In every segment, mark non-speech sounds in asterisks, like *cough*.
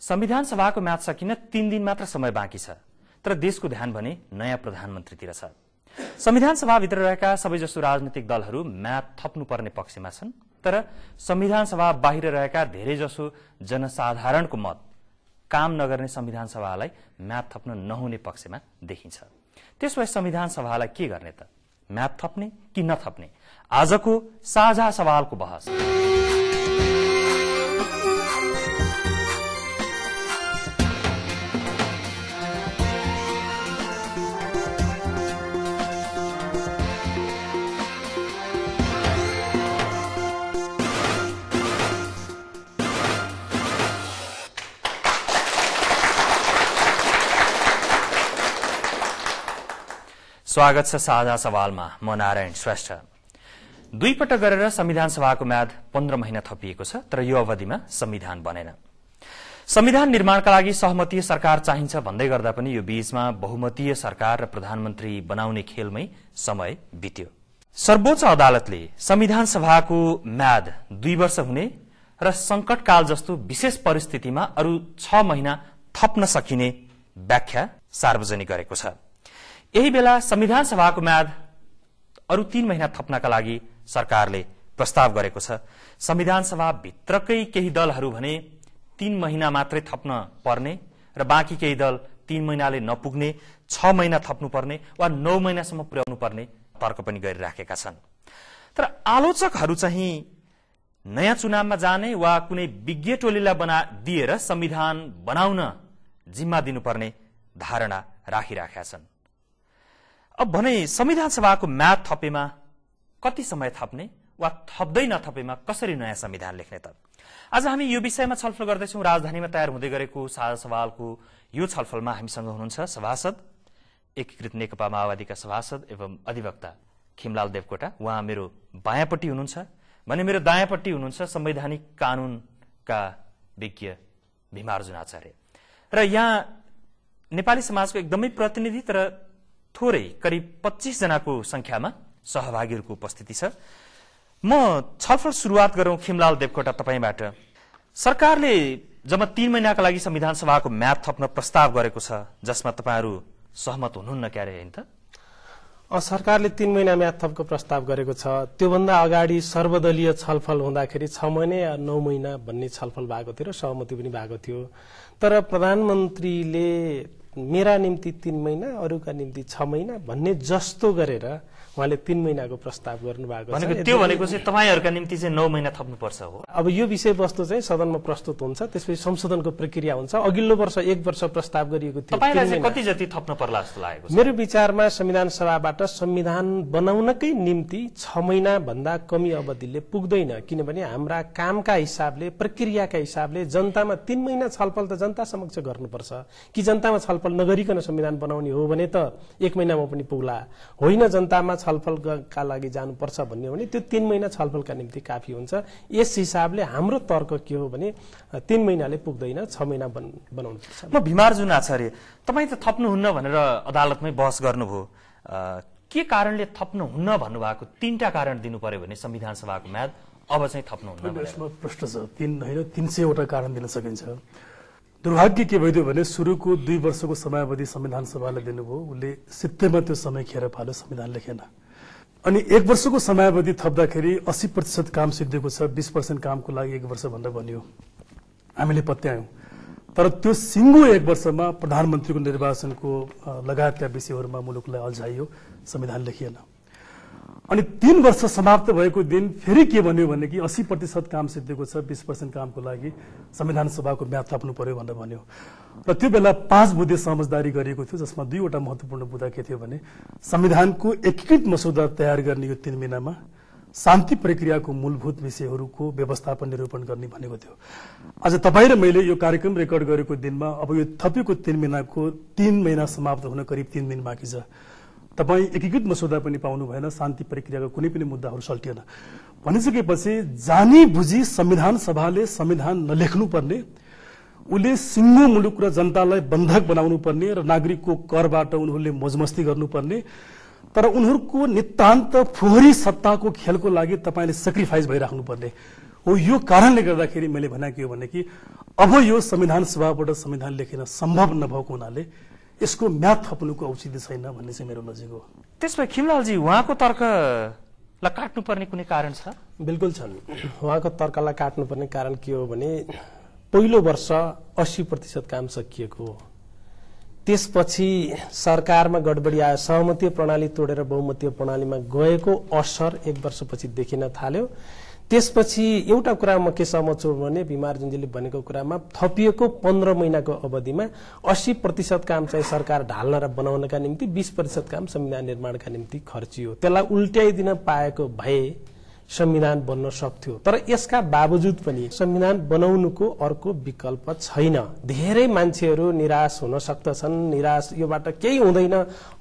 संविधान सभाको म्याच सकिन तीन दिन मात्र समय बाँकी छ तर देशको ध्यान भने नयाँ प्रधानमन्त्रीतिर छ संविधान सभाभित्र रहेका सबैजसो राजनैतिक दलहरू म्याच थप्नुपर्ने पक्षमा छन् तर संविधान सभा बाहिर रहेका धेरैजसो जनसाधारणको मत काम नगर्ने संविधान सभालाई म्याच थप्न नहुने पक्षमा देखिन्छ त्यसो भए संविधान सभालाई के गर्ने त म्याच थप्ने कि नथप्ने आजको साझा सवालको बहस स्वागत छ साझा सवालमा म नारायण श्रेष्ठ दुईपटक गरेर संविधान सभाको म्याद पन्ध्र महिना थपिएको छ तर यो अवधिमा संविधान बनेन संविधान निर्माणका लागि सहमतीय सरकार चाहिन्छ भन्दै गर्दा पनि यो बीचमा बहुमतीय सरकार र प्रधानमन्त्री बनाउने खेलमै समय बित्यो सर्वोच्च अदालतले संविधान सभाको म्याद दुई वर्ष हुने र संकटकाल जस्तो विशेष परिस्थितिमा अरू छ महिना थप्न सकिने व्याख्या सार्वजनिक गरेको छ यही बेला संविधान सभाको म्याद अरू तीन महिना थप्नका लागि सरकारले प्रस्ताव गरेको छ संविधान सभाभित्रकै केही दलहरू भने तीन महिना मात्रै थप्न पर्ने र बाँकी केही दल तीन महिनाले नपुग्ने छ महिना थप्नुपर्ने वा नौ महिनासम्म पुर्याउनु पर्ने तर्क पनि गरिराखेका छन् तर आलोचकहरू चाहिँ नयाँ चुनावमा जाने वा कुनै विज्ञ टोलीलाई बना दिएर संविधान बनाउन जिम्मा दिनुपर्ने धारणा राखिराखेका छन् अब भने संविधान सभाको म्याद थपेमा कति समय थप्ने वा थप्दै नथपेमा कसरी नयाँ संविधान लेख्ने त आज हामी यो विषयमा छलफल गर्दैछौँ राजधानीमा तयार हुँदै गरेको साझा सवालको यो छलफलमा हामीसँग हुनुहुन्छ सभासद एकीकृत नेकपा माओवादीका सभासद एवं अधिवक्ता खिमलाल देवकोटा उहाँ मेरो बायाँपट्टि हुनुहुन्छ भने मेरो दायाँपट्टि हुनुहुन्छ संवैधानिक कानूनका विज्ञ भीमार्जुन आचार्य र यहाँ नेपाली समाजको एकदमै प्रतिनिधि तर थोरै करिब पच्चिसजनाको संख्यामा सहभागीहरूको उपस्थिति छ म छलफल सुरुवात गरौँ खिमलाल देवकोटा तपाईँबाट सरकारले जब तीन महिनाका लागि संविधान सभाको म्याद थप्न प्रस्ताव गरेको छ जसमा तपाईँहरू सहमत हुनुहुन्न क्यारे होइन त सरकारले तीन महिना म्याद थपको प्रस्ताव गरेको छ त्योभन्दा अगाडि सर्वदलीय छलफल हुँदाखेरि छ महिना या नौ महिना भन्ने छलफल भएको थियो र सहमति पनि भएको थियो तर प्रधानमन्त्रीले मेरा निम्ति तिन महिना अरूका निम्ति छ महिना भन्ने जस्तो गरेर उहाँले तिन महिनाको प्रस्ताव गर्नुभएको छ त्यो भनेको चाहिँ तपाईँहरूका निम्ति चाहिँ नौ महिना थप्नुपर्छ हो अब यो विषयवस्तु चाहिँ सदनमा प्रस्तुत हुन्छ त्यसपछि संशोधनको प्रक्रिया हुन्छ अघिल्लो वर्ष एक वर्ष प्रस्ताव गरिएको थियो कति जति थप्न पर्ला जस्तो लागेको मेरो विचारमा संविधान सभाबाट संविधान बनाउनकै निम्ति छ महिनाभन्दा कमी अवधिले पुग्दैन किनभने हाम्रा कामका हिसाबले प्रक्रियाका हिसाबले जनतामा तीन महिना छलफल त जनता समक्ष गर्नुपर्छ कि जनतामा छलफल नगरिकन संविधान बनाउने हो भने त एक महिनामा पनि पुग्ला होइन जनतामा छलफलका लागि जानुपर्छ भन्ने हो भने त्यो तिन महिना छलफलका निम्ति काफी हुन्छ यस हिसाबले हाम्रो तर्क के हो भने तिन महिनाले पुग्दैन छ महिना बनाउनु पर्छ म जुन आचार्य तपाईँ त थप्नुहुन्न भनेर अदालतमै बहस गर्नुभयो के कारणले थप्नुहुन्न भन्नुभएको तिनवटा कारण दिनु पर्यो भने संविधान सभाको म्याद अब चाहिँ थप्नुहुन्न प्रश्न छ तिन होइन तिन सयवटा कारण दिन सकिन्छ दुर्भाग्य के भइदियो भने सुरुको दुई वर्षको समयावधि संविधान सभालाई दिनुभयो उसले सित्तैमा त्यो समय खेर फाल्यो संविधान लेखेन अनि एक वर्षको समयावधि थप्दाखेरि अस्सी प्रतिशत काम सिद्धिएको छ बिस पर्सेन्ट कामको लागि एक वर्ष भनेर भनियो हामीले पत्यायौँ तर त्यो सिङ्गो एक वर्षमा प्रधानमन्त्रीको निर्वाचनको लगायतका विषयहरूमा मुलुकलाई अल्झाइयो संविधान लेखिएन अनि तिन वर्ष समाप्त भएको दिन फेरि के भन्यो भने कि अस्सी प्रतिशत काम सिद्धिएको छ बिस पर्सेन्ट कामको लागि संविधान सभाको म्याद थप्नु पर्यो भनेर भन्यो र त्यो बेला पाँच बुधे समझदारी गरिएको थियो जसमा दुईवटा महत्त्वपूर्ण बुदा के थियो भने संविधानको एकीकृत मसौदा तयार गर्ने यो तिन महिनामा शान्ति प्रक्रियाको मूलभूत विषयहरूको व्यवस्थापन निरूपण गर्ने भनेको थियो आज तपाईँ र मैले यो कार्यक्रम रेकर्ड गरेको दिनमा अब यो थपेको तिन महिनाको तिन महिना समाप्त हुन करिब तिन दिन बाँकी छ तपाईँ एकीकृत मसौदा पनि पाउनु भएन शान्ति प्रक्रियाको कुनै पनि मुद्दाहरू सल्टिएन भनिसकेपछि जानी बुझी संविधान सभाले संविधान नलेख्नुपर्ने उसले सिङ्गो मुलुक र जनतालाई बन्धक बनाउनु पर्ने र नागरिकको करबाट उनीहरूले मोजमस्ती गर्नुपर्ने तर उनीहरूको नितान्त फोहोरी सत्ताको खेलको लागि तपाईँले सेक्रिफाइस भइराख्नुपर्ने हो यो कारणले गर्दाखेरि मैले भनेको हो भने कि अब यो संविधान सभाबाट संविधान लेखिन सम्भव नभएको हुनाले यसको म्याथ थप्नुको औचित्य छैन भन्ने चाहिँ मेरो नजिक हो भए खिमलालजी उहाँको तर्कलाई काट्नुपर्ने कुनै कारण छ बिल्कुल छन् उहाँको तर्कलाई काट्नुपर्ने कारण के हो भने पहिलो वर्ष अस्सी प्रतिशत काम सकिएको हो त्यसपछि सरकारमा गडबडी आयो सहमतीय प्रणाली तोडेर बहुमतीय प्रणालीमा गएको असर एक वर्षपछि देखिन थाल्यो त्यसपछि एउटा कुरा म के सहमत छु भने बिमार जुनजीले भनेको कुरामा थपिएको पन्ध्र महिनाको अवधिमा अस्सी प्रतिशत काम चाहिँ सरकार ढाल्न र बनाउनका निम्ति बिस प्रतिशत काम संविधान निर्माणका निम्ति खर्चियो त्यसलाई उल्ट्याइदिन पाएको भए संविधान बन्न सक्थ्यो तर यसका बावजुद पनि संविधान बनाउनुको अर्को विकल्प छैन धेरै मान्छेहरू निराश हुन सक्दछन् निराश योबाट केही हुँदैन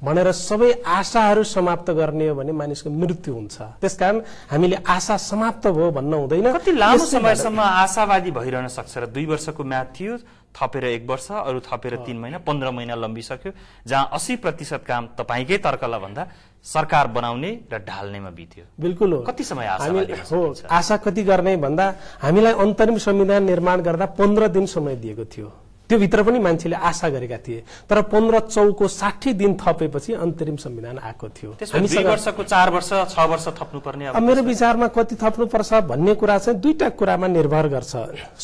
भनेर सबै आशाहरू समाप्त गर्ने हो भने मानिसको मृत्यु हुन्छ त्यसकारण हामीले आशा समाप्त भयो भन्न हुँदैन कति लामो समयसम्म आशावादी भइरहन सक्छ र दुई वर्षको म्याथ थियो थपेर एक वर्ष अरू थपेर तीन महिना पन्ध्र महिना लम्बिसक्यो जहाँ अस्सी प्रतिशत काम तपाईँकै तर्कला भन्दा सरकार बनाउने र ढाल्नेमा बित्यो बिल्कुल हो कति समय आशा हो आशा कति गर्ने भन्दा हामीलाई अन्तरिम संविधान निर्माण गर्दा पन्ध्र दिन समय दिएको थियो त्यो भित्र पनि मान्छेले आशा गरेका थिए तर पन्ध्र चौको साठी दिन थपेपछि अन्तरिम संविधान आएको थियो वर्षको चार वर्ष छ वर्ष थप्नुपर्ने मेरो विचारमा कति थप्नुपर्छ भन्ने कुरा चाहिँ दुईटा कुरामा निर्भर गर्छ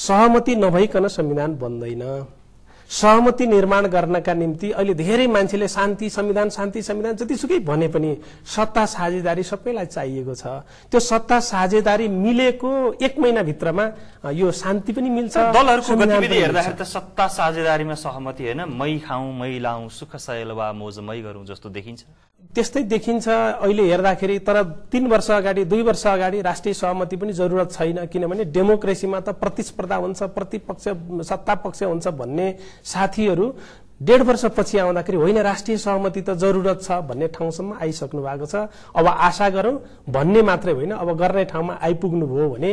सहमति नभइकन संविधान बन्दैन सहमति निर्माण गर्नका निम्ति अहिले धेरै मान्छेले शान्ति संविधान शान्ति संविधान जतिसुकै भने पनि सत्ता साझेदारी सबैलाई चाहिएको छ त्यो सत्ता साझेदारी मिलेको एक महिनाभित्रमा यो शान्ति पनि मिल्छ दलहरूको गतिविधि हेर्दाखेरि त सत्ता साझेदारीमा सहमति होइन मै खाउँ मै लाउँ सुख वा मोज मै गरौँ जस्तो देखिन्छ त्यस्तै देखिन्छ अहिले हेर्दाखेरि तर तीन वर्ष अगाडि दुई वर्ष अगाडि राष्ट्रिय सहमति पनि जरुरत छैन किनभने डेमोक्रेसीमा त प्रतिस्पर्धा हुन्छ प्रतिपक्ष सत्ता पक्ष हुन्छ भन्ने साथीहरू डेढ वर्षपछि आउँदाखेरि होइन राष्ट्रिय सहमति त जरुरत छ भन्ने ठाउँसम्म आइसक्नु भएको छ अब आशा गरौँ भन्ने मात्रै होइन अब गर्ने ठाउँमा आइपुग्नुभयो भने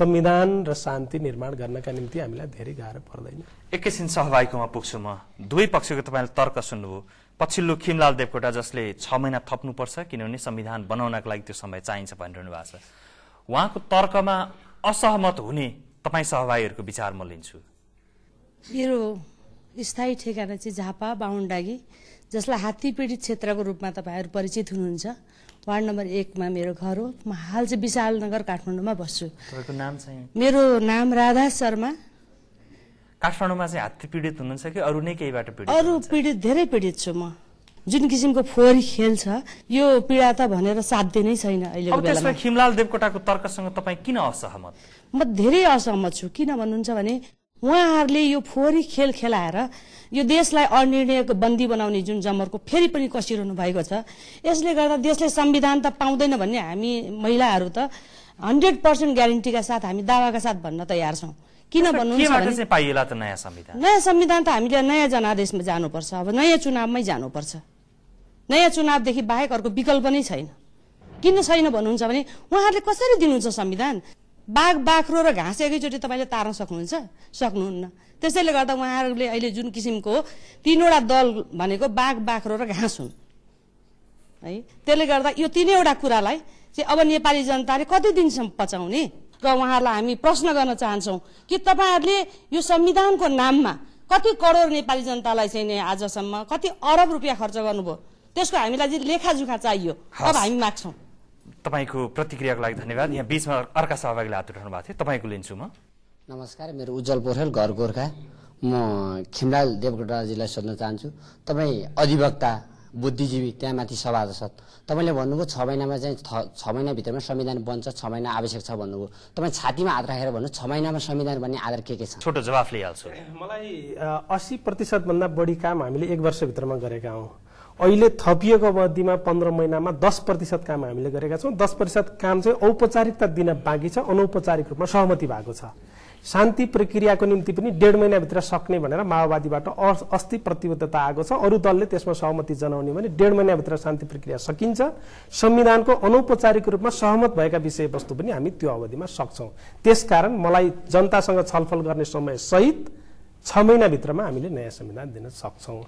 संविधान र शान्ति निर्माण गर्नका निम्ति हामीलाई धेरै गाह्रो पर्दैन एकैछिन सहभागीकोमा पुग्छु म दुवै पक्षको तपाईँले तर्क सुन्नुभयो पछिल्लो खिमलाल देवकोटा जसले छ महिना थप्नुपर्छ किनभने संविधान बनाउनको लागि त्यो समय चाहिन्छ भनिरहनु भएको छ उहाँको तर्कमा असहमत हुने तपाईँ सहभागीहरूको विचार म लिन्छु मेरो स्थायी ठेगाना चाहिँ झापा बाहुन्डागी जसलाई हात्ती पीडित क्षेत्रको रूपमा तपाईँहरू परिचित हुनुहुन्छ वार्ड नम्बर एकमा मेरो घर हो म हाल चाहिँ विशालनगर काठमाडौँमा बस्छु नाम चाहिँ मेरो नाम राधा शर्मा काठमाडौँमा चाहिँ हात्ती पीडित हुनुहुन्छ कि अरू नै केहीबाट पीडित अरू पीडित धेरै पीडित छु म जुन किसिमको फोहोरी खेल छ यो पीडा त भनेर साध्य नै छैन अहिले खिमलाल देवकोटाको तर्कसँग तपाईँ किन असहमत म धेरै असहमत छु किन भन्नुहुन्छ भने उहाँहरूले यो फोहोरी खेल खेलाएर यो देशलाई अनिर्णयको बन्दी बनाउने जुन जमरको फेरि पनि कसिरहनु भएको छ यसले गर्दा देशले संविधान त पाउँदैन भन्ने हामी महिलाहरू त हन्ड्रेड पर्सेन्ट ग्यारेन्टीका साथ हामी दावाका साथ भन्न तयार छौँ किन भन्नु नयाँ संविधान नयाँ संविधान त हामीले नयाँ जनादेशमा जानुपर्छ अब नयाँ चुनावमै जानुपर्छ नयाँ चुनावदेखि बाहेक अर्को विकल्प नै छैन किन छैन भन्नुहुन्छ भने उहाँहरूले कसरी दिनुहुन्छ संविधान बाघ बाख्रो र घाँस एकैचोटि तपाईँले तार्न सक्नुहुन्छ सक्नुहुन्न त्यसैले गर्दा उहाँहरूले अहिले जुन किसिमको तिनवटा दल भनेको बाघ बाख्रो र घाँस हुन् है त्यसले गर्दा यो तिनैवटा कुरालाई चाहिँ अब नेपाली जनताले कति दिनसम्म पचाउने र उहाँहरूलाई हामी प्रश्न गर्न चाहन्छौँ कि तपाईँहरूले यो संविधानको नाममा कति करोड नेपाली जनतालाई चाहिँ आजसम्म कति अरब रुपियाँ खर्च गर्नुभयो त्यसको हामीलाई लेखाजोखा चाहियो अब हामी माग्छौँ तपाईँको प्रतिक्रियाको लागि धन्यवाद यहाँ बिचमा अर्का सहभागीले हात उठाउनु भएको थियो तपाईँको लिन्छु म नमस्कार मेरो उज्जवल पोखरेल घर गोर्खा म खिमलाल देवकोटाजीलाई सोध्न चाहन्छु तपाईँ अधिवक्ता बुद्धिजीवी त्यहाँ माथि सभा छ तपाईँले भन्नुभयो छ महिनामा चाहिँ छ महिनाभित्रमा संविधान बन्छ छ महिना आवश्यक छ भन्नुभयो तपाईँ छातीमा हात राखेर भन्नु छ महिनामा संविधान बन्ने आधार के के छ छोटो जवाफ लिइहाल्छु मलाई अस्सी प्रतिशतभन्दा बढी काम हामीले एक वर्षभित्रमा गरेका हौँ अहिले थपिएको अवधिमा पन्ध्र महिनामा दस प्रतिशत काम हामीले गरेका छौँ दस प्रतिशत काम चाहिँ औपचारिकता दिन बाँकी छ अनौपचारिक रूपमा सहमति भएको छ शान्ति प्रक्रियाको निम्ति पनि डेढ महिनाभित्र सक्ने भनेर माओवादीबाट अस्ति प्रतिबद्धता आएको छ अरू दलले त्यसमा सहमति जनाउने भने डेढ महिनाभित्र शान्ति प्रक्रिया सकिन्छ संविधानको अनौपचारिक रूपमा सहमत भएका विषयवस्तु पनि हामी त्यो अवधिमा सक्छौँ त्यसकारण मलाई जनतासँग छलफल गर्ने समय सहित छ महिनाभित्रमा हामीले नयाँ संविधान दिन सक्छौँ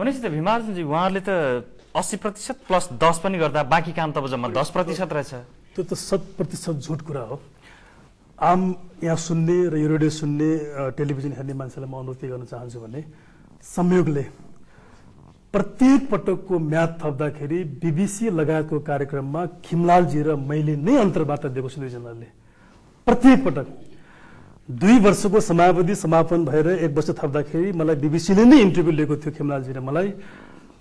भनेपछि त भिमालजी उहाँहरूले त अस्सी प्रतिशत प्लस दस पनि गर्दा बाँकी काम त जम्मा दस प्रतिशत रहेछ त्यो त शत प्रतिशत झुट कुरा हो आम यहाँ सुन्ने र यो रेडियो सुन्ने टेलिभिजन हेर्ने मान्छेलाई म अनुरोध के गर्न चाहन्छु भने संयोगले प्रत्येक पटकको म्याद थप्दाखेरि बिबिसी लगायतको कार्यक्रममा खिमलालजी र मैले नै अन्तर्वार्ता दिएको छु दुईजनाले प्रत्येक पटक दुई वर्षको समावधि समापन भएर एक वर्ष थप्दाखेरि मलाई बिबिसीले नै इन्टरभ्यू लिएको थियो खिमलालजी र मलाई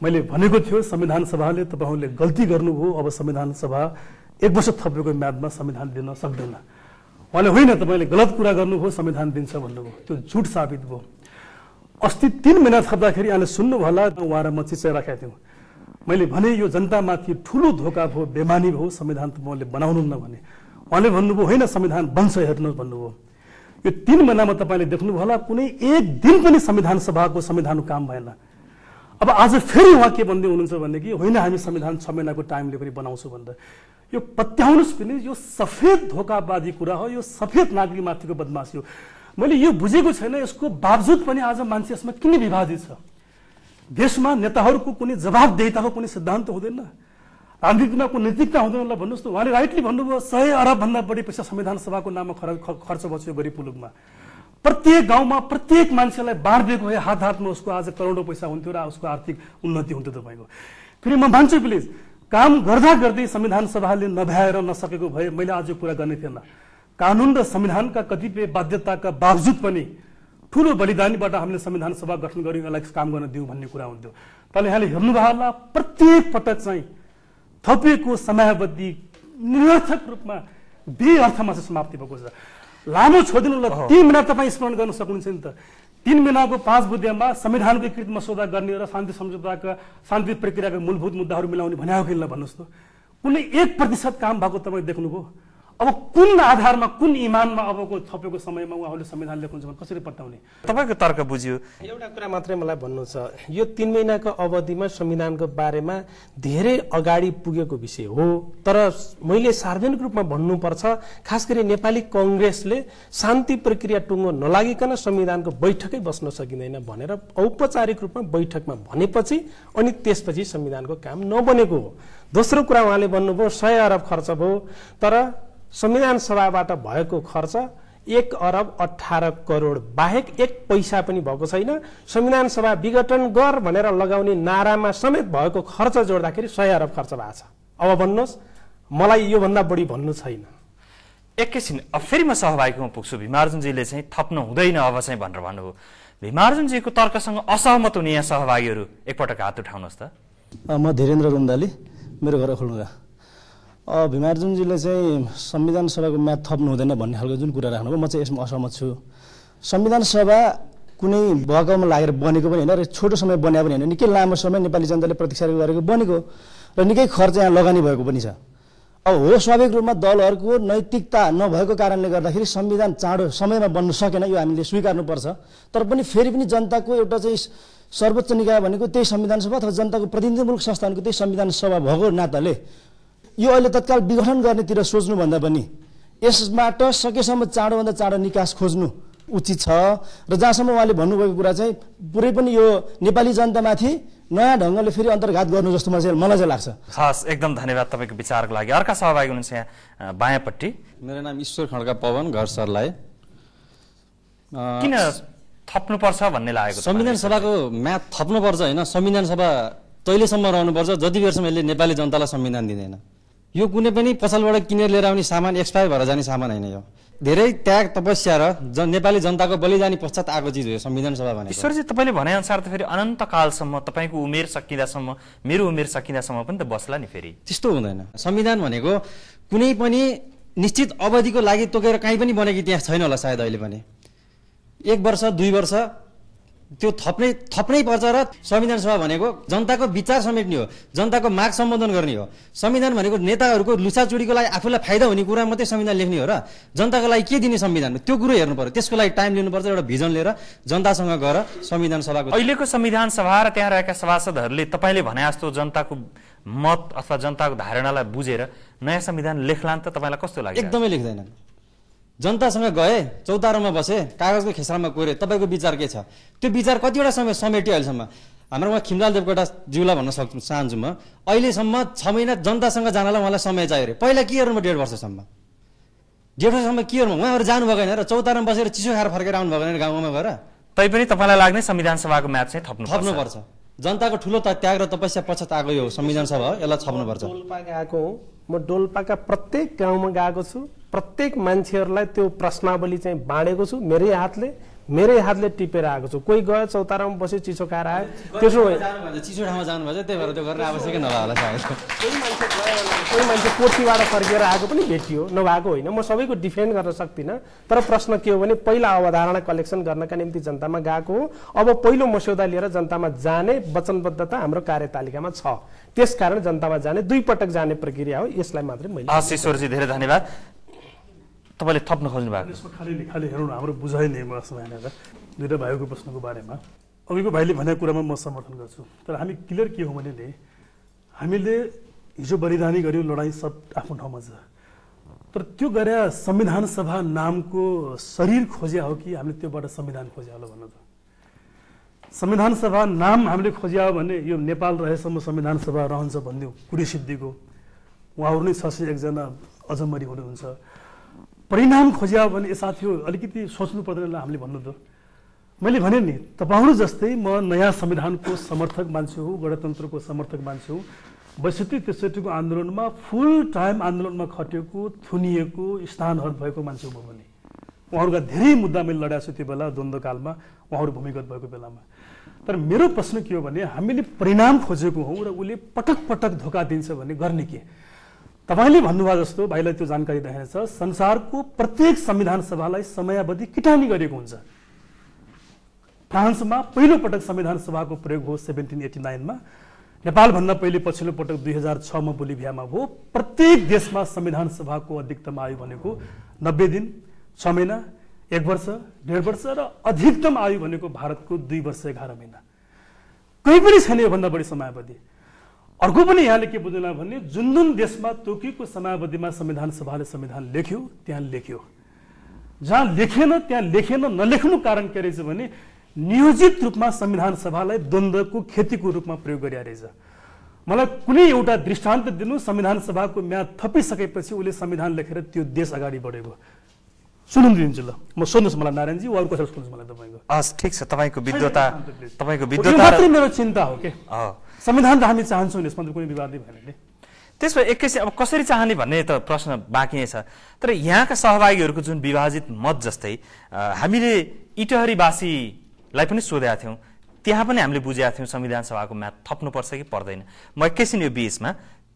मैले भनेको थियो संविधान सभाले तपाईँहरूले गल्ती गर्नुभयो अब संविधान सभा एक वर्ष थपेको म्यादमा संविधान दिन सक्दैन उहाँले होइन तपाईँले गलत कुरा गर्नुभयो संविधान दिन्छ भन्नुभयो त्यो झुट साबित भयो अस्ति तिन महिना थप्दाखेरि यहाँले सुन्नुभयो होला उहाँ र म चिचाइ राखेका थियौँ मैले भने यो जनतामाथि ठुलो धोका भयो बेमानी भयो संविधान त बनाउनु बनाउनुहुन्न भने उहाँले भन्नुभयो होइन संविधान बन्छ हेर्नु भन्नुभयो यो तिन महिनामा तपाईँले देख्नुभयो होला कुनै एक दिन पनि संविधान सभाको संविधानको काम भएन अब आज फेरि उहाँ के भन्दै हुनुहुन्छ भनेदेखि होइन हामी संविधान छ महिनाको टाइमले पनि बनाउँछु भन्दा यो पत्याउनुहोस् पनि यो सफेद धोकाबाजी कुरा हो यो सफेद नागरिक नागरिकमाथिको बदमासी हो मैले यो बुझेको छैन यसको बावजुद पनि आज मान्छे यसमा किन विभाजित छ देशमा नेताहरूको कुनै जवाबदेताको कुनै सिद्धान्त हुँदैन राजनीतिमा कुनै नैतिकता हुँदैन होला भन्नुहोस् त उहाँले राइटली भन्नुभयो सय अरबभन्दा बढी पैसा संविधान सभाको नाममा खर्च भयो गरिब मुलुकमा प्रत्येक गाउँमा प्रत्येक मान्छेलाई बाँडिदिएको भए हात हातमा उसको आज करोडौँ पैसा हुन्थ्यो र उसको आर्थिक उन्नति हुन्थ्यो तपाईँको फेरि म मान्छु प्लिज काम गर्दा गर्दै संविधान सभाले नभ्याएर नसकेको भए मैले आज कुरा गर्ने थिएन कानुन र संविधानका कतिपय बाध्यताका बावजुद पनि ठुलो बलिदानीबाट हामीले संविधान सभा गठन गऱ्यौँ यसलाई काम गर्न दिउँ भन्ने कुरा हुन्थ्यो तर यहाँले हेर्नुभयो होला प्रत्येक पटक चाहिँ थपिएको समयावधि निरर्थक रूपमा बेअर्थमा चाहिँ समाप्ति भएको छ लामो छोडिदिनु ल तिन मिनट तपाईँ स्मरण गर्न सक्नुहुन्छ नि त तिन महिनाको पाँच बुद्धिमा संविधानको कृत मसौदा गर्ने र शान्ति सम्झौताका शान्ति प्रक्रियाका मूलभूत मुद्दाहरू मिलाउने भन्यो कि ल भन्नुहोस् त कुनै एक प्रतिशत काम भएको तपाईँ देख्नुभयो अब कुन आधारमा कुन इमानमा अबको थपेको समयमा उहाँहरूले संविधान लेख्नुहुन्छ भने कसरी पट्याउने तपाईँको तर्क बुझ्यो एउटा कुरा मात्रै मलाई भन्नु छ यो तिन महिनाको अवधिमा संविधानको बारेमा धेरै अगाडि पुगेको विषय हो तर मैले सार्वजनिक रूपमा भन्नुपर्छ खास गरी नेपाली कङ्ग्रेसले शान्ति प्रक्रिया टुङ्गो नलागिकन संविधानको बैठकै बस्न सकिँदैन भनेर औपचारिक रूपमा बैठकमा भनेपछि अनि त्यसपछि संविधानको काम नबनेको हो दोस्रो कुरा उहाँले भन्नुभयो सय अरब खर्च भयो तर संविधान सभाबाट भएको खर्च एक अरब अठार करोड बाहेक एक पैसा पनि भएको छैन संविधान सभा विघटन गर भनेर लगाउने नारामा समेत भएको खर्च जोड्दाखेरि सय अरब खर्च भएको छ अब भन्नुहोस् मलाई योभन्दा बढी भन्नु छैन एकैछिन अब फेरि म सहभागीमा पुग्छु भीमार्जुनजीले चाहिँ थप्नु हुँदैन अब चाहिँ भनेर भन्नुभयो भीमार्जुनजीको तर्कसँग असहमत हुने यहाँ सहभागीहरू एकपटक हात उठाउनुहोस् त म धीरेन्द्र रुन्दाली मेरो घर खोल्नु भीमार्जुनजीले चाहिँ संविधान सभाको म्याद थप्नु हुँदैन भन्ने खालको जुन कुरा राख्नुभयो म चाहिँ यसमा असहमत छु संविधान सभा कुनै भगाउमा लागेर बनेको पनि होइन र छोटो समय बन्या पनि होइन निकै लामो समय नेपाली जनताले प्रतीक्षा गरेको बनेको र निकै खर्च यहाँ लगानी भएको पनि छ अब हो स्वाभाविक रूपमा दलहरूको नैतिकता नभएको कारणले गर्दाखेरि संविधान चाँडो समयमा बन्न सकेन यो हामीले स्वीकार्नुपर्छ तर पनि फेरि पनि जनताको एउटा चाहिँ सर्वोच्च निकाय भनेको त्यही संविधान सभा अथवा जनताको प्रतिनिधिमूलक संस्थानको त्यही संविधान सभा भएको नाताले यो अहिले तत्काल विघटन गर्नेतिर सोच्नुभन्दा पनि यसबाट सकेसम्म चाँडोभन्दा चाँडो निकास खोज्नु उचित छ र जहाँसम्म उहाँले भन्नुभएको कुरा चाहिँ पुरै पनि यो नेपाली जनतामाथि नयाँ ढङ्गले फेरि अन्तर्घात गर्नु जस्तो मलाई चाहिँ मलाई चाहिँ लाग्छ हस् एकदम धन्यवाद तपाईँको विचारको लागि अर्का सहभागी हुनुहुन्छ यहाँ बायाँपट्टि मेरो नाम ईश्वर खड्का पवन घर सरलाई किन थप्नुपर्छ भन्ने लागेको संविधान सभाको म्याथ थप्नुपर्छ होइन संविधान सभा तैलेसम्म रहनुपर्छ जति बेरसम्म यसले नेपाली जनतालाई संविधान दिँदैन यो कुनै पनि पसलबाट किनेर लिएर आउने सामान एक्सपायर भएर जाने सामान होइन यो धेरै त्याग तपस्या र जन नेपाली जनताको बलिजानी पश्चात आएको चिज हो यो संविधान सभा भने ईश्वरजी तपाईँले भनेअनुसार त फेरि अनन्त कालसम्म तपाईँको उमेर सकिँदासम्म मेरो उमेर सकिँदासम्म पनि त बस्ला नि फेरि त्यस्तो हुँदैन संविधान भनेको कुनै पनि निश्चित अवधिको लागि तोकेर काहीँ पनि बनेको इतिहास छैन होला सायद अहिले पनि एक वर्ष दुई वर्ष त्यो थप्नै थप्नै पर्छ र संविधान सभा भनेको जनताको विचार समेट्ने हो जनताको माग सम्बोधन गर्ने हो संविधान भनेको नेताहरूको लुसाचुडीको लागि आफूलाई फाइदा हुने कुरा मात्रै संविधान लेख्ने हो र जनताको लागि के दिने संविधान त्यो कुरो हेर्नु पर्यो त्यसको लागि टाइम लिनुपर्छ एउटा भिजन लिएर जनतासँग गएर संविधान सभाको अहिलेको संविधान सभा र त्यहाँ रहेका सभासदहरूले तपाईँले भने जस्तो जनताको मत अथवा जनताको धारणालाई बुझेर नयाँ संविधान लेख्लान् त तपाईँलाई कस्तो लाग्छ एकदमै लेख्दैनन् जनतासँग गए चौतारोमा बसे कागजको खेसरामा कोरे तपाईँको विचार के छ त्यो विचार कतिवटा समय समेट्यो अहिलेसम्म हाम्रो उहाँ खिमलाल देवकोटा जिउलाई भन्न सक्छु चाहन्छु म अहिलेसम्म छ महिना जनतासँग जानलाई उहाँलाई समय चाहियो अरे पहिला के हेर्नु डेढ वर्षसम्म डेढ वर्षसम्म के गर्नु उहाँहरू जानुभएको होइन र चौतारोमा बसेर चिसो खाएर फर्केर आउनुभएको होइन गाउँमा गएर तैपनि तपाईँलाई लाग्ने संविधान सभाको म्याच चाहिँ थप्नु थप्नुपर्छ जनताको ठुलो त्याग र तपस्या पश्चात आएको यो संविधान सभा हो यसलाई छप्नुपर्छ डोल्पा गएको हो म डोल्पाका प्रत्येक गाउँमा गएको छु प्रत्येक मान्छेहरूलाई त्यो प्रश्नावली चाहिँ बाँडेको छु मेरै हातले मेरै हातले टिपेर आएको छु कोही गयो चौतारामा बस्यो चिसो खाएर आयो त्यसो भए चिसो ठाउँमा त्यही भएर त्यो गर्न आवश्यक नभए होला सायद कोही मान्छे कोही कोठीबाट फर्किएर आएको पनि भेटियो नभएको होइन म सबैको डिफेन्ड गर्न सक्दिनँ तर प्रश्न के हो भने पहिला अवधारणा कलेक्सन गर्नका निम्ति जनतामा गएको हो अब पहिलो मस्यौदा लिएर जनतामा जाने वचनबद्धता हाम्रो कार्यतालिकामा छ त्यसकारण जनतामा जाने दुईपटक जाने प्रक्रिया हो यसलाई मात्रै मैले धेरै धन्यवाद तपाईँले थप्न खोज्नु भएको यसमा खालि खालि हेरौँ हाम्रो बुझाइ नै दुइटा भाइको प्रश्नको बारेमा अघिको भाइले भनेको कुरामा म समर्थन गर्छु तर हामी क्लियर के हो भने हामीले हिजो बलिदानी गऱ्यौँ लडाइँ सब आफ्नो ठाउँमा छ तर त्यो गरे संविधान सभा नामको शरीर खोज्या हो कि हामीले त्योबाट संविधान खोज्या होला भन्नु त संविधान सभा नाम हामीले खोज्या हो भने यो नेपाल रहेसम्म संविधान सभा रहन्छ भनिदिउँ कुरी सिद्धिको उहाँहरू नै छ सय एकजना अझमरी हुनुहुन्छ परिणाम खोज्या भने साथीहरू अलिकति सोच्नु पर्दैन हामीले भन्नु त मैले भने नि तपाईँहरू जस्तै म नयाँ संविधानको समर्थक मान्छे हो गणतन्त्रको समर्थक मान्छे हो बैसठी त्रिसठीको आन्दोलनमा फुल टाइम आन्दोलनमा खटेको थुनिएको स्थानहरू भएको मान्छे हो भने उहाँहरूका धेरै मुद्दा मैले लडाएको छु त्यो बेला द्वन्द्वकालमा उहाँहरू भूमिगत भएको बेलामा तर मेरो प्रश्न के हो भने हामीले परिणाम खोजेको हौँ र उसले पटक पटक धोका दिन्छ भने गर्ने के तपाईँले भन्नुभयो जस्तो भाइलाई त्यो जानकारी देखाएको छ संसारको प्रत्येक संविधान सभालाई समयावधि किटानी गरेको हुन्छ फ्रान्समा पहिलो पटक संविधान सभाको प्रयोग हो सेभेन्टिन एटी नाइनमा नेपालभन्दा पहिले पछिल्लो पटक दुई हजार छमा बोलिभियामा हो प्रत्येक देशमा संविधान सभाको अधिकतम आयु भनेको नब्बे दिन छ महिना एक वर्ष डेढ वर्ष र अधिकतम आयु भनेको भारतको दुई वर्ष एघार महिना कहीँ पनि छैन योभन्दा बढी समयावधि अर्को पनि यहाँले के बुझ्दैन भने जुन जुन देशमा तोकिएको समयावधिमा संविधान सभाले संविधान लेख्यो त्यहाँ लेख्यो जहाँ लेखेन त्यहाँ लेखेन नलेख्नु कारण के रहेछ भने नियोजित रूपमा संविधान सभालाई द्वन्द्वको खेतीको रूपमा प्रयोग गरिरहेछ रहेछ मलाई कुनै एउटा दृष्टान्त दिनु संविधान सभाको म्याद थपिसकेपछि उसले संविधान लेखेर त्यो देश अगाडि बढेको सुन्नु दिन्छु ल म सोध्नुहोस् मलाई नारायणजी वा कसैलाई सोध्नुहोस् मलाई तपाईँको हस् ठिक छ तपाईँको विद्वता तपाईँको विद्वता मेरो चिन्ता हो के संविधान त हामी चाहन्छौँ यसमा कुनै विवाद नै भएन त्यसो भए एकैछिन अब कसरी चाहने भन्ने त प्रश्न बाँकी नै छ तर यहाँका सहभागीहरूको जुन विभाजित मत जस्तै हामीले इटहरीवासीलाई पनि सोधेका थियौँ त्यहाँ पनि हामीले बुझेका थियौँ संविधान सभाको म्याद थप्नुपर्छ कि पर्दैन म एकैछिन यो बिचमा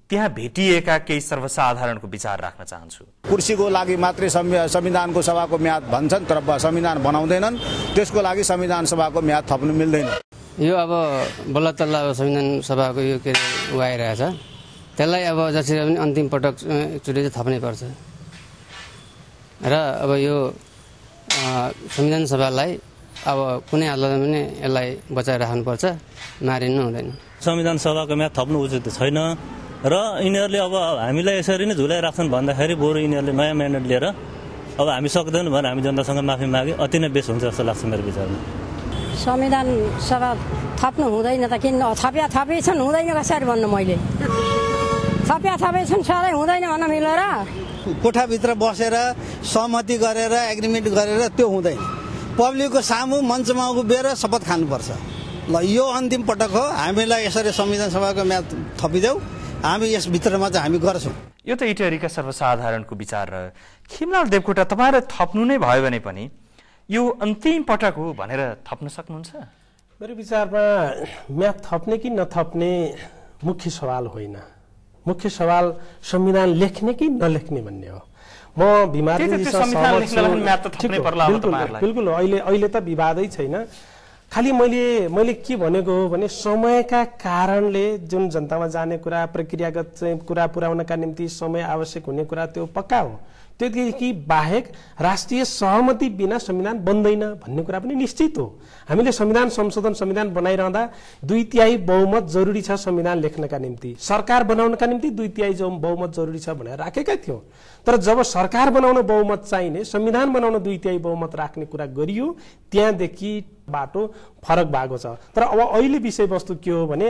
त्यहाँ भेटिएका केही सर्वसाधारणको विचार राख्न चाहन्छु कुर्सीको लागि मात्रै संविधानको सभाको म्याद भन्छन् तर संविधान बनाउँदैनन् त्यसको लागि संविधान सभाको म्याद थप्नु मिल्दैन यो अब बल्ल तल्ल अब संविधान सभाको यो के अरे ऊ आइरहेछ त्यसलाई अब जसरी पनि अन्तिम पटक एकचोटि चाहिँ थप्नै पर्छ र अब यो संविधान सभालाई अब कुनै हालतमा पनि यसलाई बचाएर राख्नुपर्छ मारिनु हुँदैन संविधान सभाको म्याद थप्नु उचित छैन र यिनीहरूले अब हामीलाई यसरी नै झुलाइराख्छन् भन्दाखेरि बरु यिनीहरूले नयाँ म्यान्डेट लिएर अब हामी सक्दैनौँ भनेर हामी जनतासँग माफी माग्यो अति नै बेस हुन्छ जस्तो लाग्छ मेरो विचारमा संविधान सभा थप्नु हुँदैन त किन थपिया थपे छन् हुँदैन कसरी भन्नु मैले थपिया थपे छन् सधैँ हुँदैन भन्न मिलेर कोठाभित्र बसेर सहमति गरेर एग्रिमेन्ट गरेर त्यो हुँदैन पब्लिकको सामु मञ्चमा उभिएर शपथ खानुपर्छ ल यो अन्तिम पटक हो हामीलाई यसरी संविधान सभाको म्याद थपिदेऊ हामी यसभित्रमा चाहिँ हामी गर्छौँ यो त इटहरीका सर्वसाधारणको विचार रह्यो खिमलाल देवकोटा तपाईँलाई थप्नु नै भयो भने पनि यो अन्तिम पटक हो भनेर थप्न सक्नुहुन्छ मेरो विचारमा म्याप थप्ने कि नथप्ने मुख्य सवाल होइन मुख्य सवाल संविधान लेख्ने कि नलेख्ने भन्ने हो म बिल्कुल अहिले अहिले त विवादै छैन खालि मैले मैले के भनेको हो भने समयका कारणले जुन जनतामा जाने कुरा प्रक्रियागत चाहिँ कुरा पुर्याउनका निम्ति समय आवश्यक हुने कुरा त्यो पक्का हो त्यतिदेखि बाहेक राष्ट्रिय सहमति बिना संविधान बन्दैन भन्ने कुरा पनि निश्चित हो हामीले संविधान संशोधन संविधान बनाइरहँदा दुई तिहाई बहुमत जरुरी छ संविधान लेख्नका निम्ति सरकार बनाउनका निम्ति दुई तिहाई बहुमत जरुरी छ भनेर राखेका थियौँ तर जब सरकार बनाउन बहुमत चाहिने संविधान बनाउन दुई तिहाई बहुमत राख्ने कुरा गरियो त्यहाँदेखि बाटो फरक भएको छ तर अब अहिले विषयवस्तु के हो भने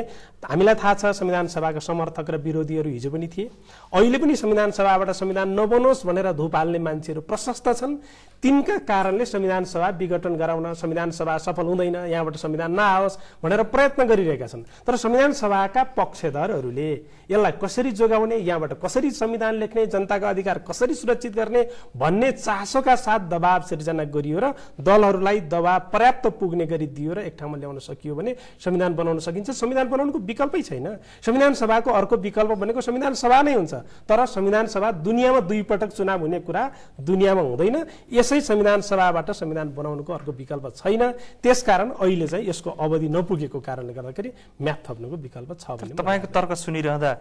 हामीलाई थाहा छ संविधान सभाका समर्थक र विरोधीहरू हिजो पनि थिए अहिले पनि संविधान सभाबाट संविधान नबनोस् भनेर धुप हाल्ने मान्छेहरू प्रशस्त छन् तिनका कारणले संविधान सभा विघटन गराउन संविधान सभा सफल हुँदैन यहाँबाट संविधान नआओस् भनेर प्रयत्न गरिरहेका छन् तर संविधान सभाका पक्षधरहरूले यसलाई कसरी जोगाउने यहाँबाट कसरी संविधान लेख्ने जनताको अधिकार कसरी सुरक्षित गर्ने भन्ने चासोका साथ दबाव सिर्जना गरियो र दलहरूलाई दबाव पर्याप्त पुग्ने गरी दियो र एक ठाउँमा ल्याउन सकियो भने संविधान बनाउन सकिन्छ संविधान बनाउनुको विकल्पै छैन संविधान सभाको अर्को विकल्प भनेको संविधान सभा नै हुन्छ तर संविधान सभा दुनियाँमा दुई पटक चुनाव हुने कुरा दुनियाँमा हुँदैन यसै संविधान सभाबाट संविधान बनाउनुको अर्को विकल्प छैन त्यसकारण अहिले चाहिँ यसको अवधि नपुगेको कारणले गर्दाखेरि म्याथ थप्नुको विकल्प छ भने तपाईँको तर्क सुनिरहँदा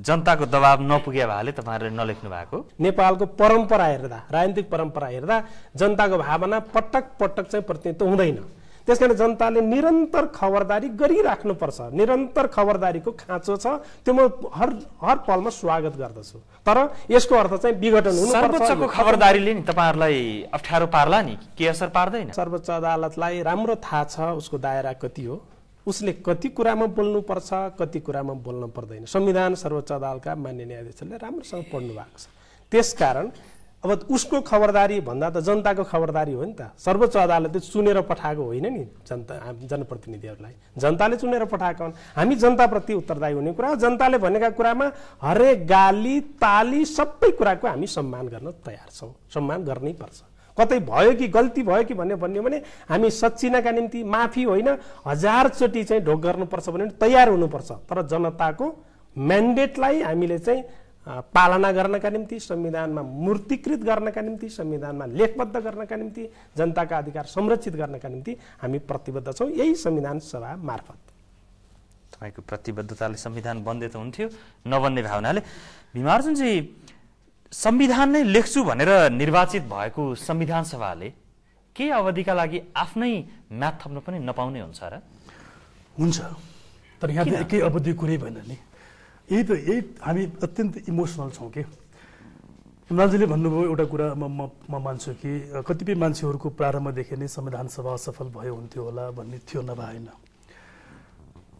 जनताको दबाब नपुगे भएले तपाईँहरूले नलेख्नु भएको नेपालको परम्परा हेर्दा राजनीतिक परम्परा हेर्दा जनताको भावना पटक पटक चाहिँ प्रतिनिधित्व हुँदैन त्यस कारण जनताले निरन्तर खबरदारी गरिराख्नुपर्छ निरन्तर खबरदारीको खाँचो छ त्यो म हर हर पलमा स्वागत गर्दछु तर यसको अर्थ चाहिँ विघटन हुनु सर्वोच्चको खबरदारीले नि तपाईँहरूलाई अप्ठ्यारो पार्ला नि के असर पार्दैन सर्वोच्च अदालतलाई राम्रो थाहा छ उसको दायरा कति हो उसले कति कुरामा बोल्नुपर्छ कति कुरामा बोल्न पर्दैन संविधान सर्वोच्च अदालतका मान्य न्यायाधीशहरूले राम्रोसँग पढ्नु भएको छ त्यसकारण अब उसको खबरदारी भन्दा त जनताको खबरदारी हो नि त सर्वोच्च अदालतले चुनेर पठाएको होइन नि जनता जनप्रतिनिधिहरूलाई जनताले चुनेर पठाएको हामी जनताप्रति उत्तरदायी हुने कुरा जनताले भनेका कुरामा हरेक गाली ताली सबै कुराको हामी सम्मान गर्न तयार छौँ सम्मान गर्नै पर्छ कतै भयो कि गल्ती भयो कि भन्ने भन्यो भने हामी सचिनका निम्ति माफी होइन हजारचोटि चाहिँ ढोक गर्नुपर्छ भने तयार हुनुपर्छ तर जनताको म्यान्डेटलाई हामीले चाहिँ पालना गर्नका निम्ति संविधानमा मूर्तिकृत गर्नका निम्ति संविधानमा लेखबद्ध गर्नका निम्ति जनताका अधिकार संरक्षित गर्नका निम्ति हामी प्रतिबद्ध छौँ यही संविधान सभा मार्फत तपाईँको प्रतिबद्धताले संविधान बन्दै त हुन्थ्यो नबन्ने भावनाले भीमार्जुनजी संविधान नै लेख्छु भनेर निर्वाचित भएको संविधान सभाले केही अवधिका लागि आफ्नै म्याथ थप्न पनि नपाउने हुन्छ र हुन्छ तर यहाँ त एकै अवधि कुरै भएन नि यही त यही हामी अत्यन्त इमोसनल छौँ कि हिमरालजीले भन्नुभयो एउटा कुरा म म मान्छु कि कतिपय मान्छेहरूको प्रारम्भदेखि नै संविधान सभा असफल भयो हुन्थ्यो होला भन्ने थियो नभएन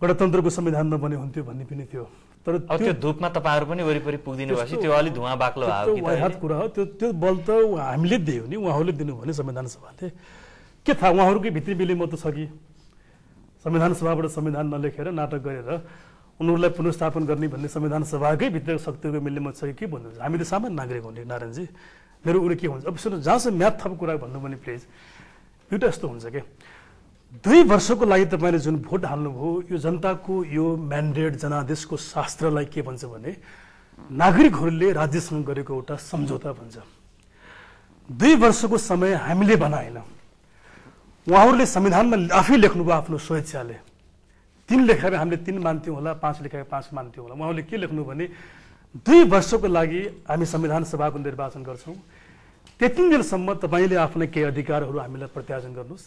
गणतन्त्रको संविधान नबने हुन्थ्यो भन्ने पनि थियो तर त्यो धुपमा तपाईँहरू पनि वरिपरि पुगिदिनु भएपछि त्यो अलिक धुवा बाक्लो कुरा हो त्यो त्यो बल त हामीले दियो नि उहाँहरूले दिनुभयो भने संविधान सभाले के थाहा उहाँहरूकै भित्री बिले म त कि संविधान सभाबाट संविधान नलेखेर नाटक गरेर उनीहरूलाई पुनर्स्थापन गर्ने भन्ने संविधान सभाकै भित्र शक्तिको मिल्नेमा छ कि भन्नुहुन्छ हामी त सामान्य नागरिक हुने नारायणजी मेरो उयो के हुन्छ अब सुन्नु जहाँसम्म म्याथ थप कुरा भन्नु भने प्लिज एउटा यस्तो हुन्छ क्या दुई वर्षको लागि तपाईँले जुन भोट हाल्नुभयो यो जनताको यो म्यान्डेट जनादेशको शास्त्रलाई के भन्छ भने नागरिकहरूले राज्यसँग गरेको एउटा सम्झौता भन्छ दुई वर्षको समय हामीले बनाएन उहाँहरूले संविधानमा आफै लेख्नुभयो आफ्नो स्वेच्छाले तिन लेखाएर हामीले तिन मान्थ्यौँ होला पाँच लेखाएर पाँच मान्थ्यौँ होला उहाँहरूले के लेख्नु भने दुई वर्षको लागि हामी संविधान सभाको निर्वाचन गर्छौँ त्यति दिनसम्म तपाईँले आफ्ना केही अधिकारहरू हामीलाई प्रत्यार्जन गर्नुहोस्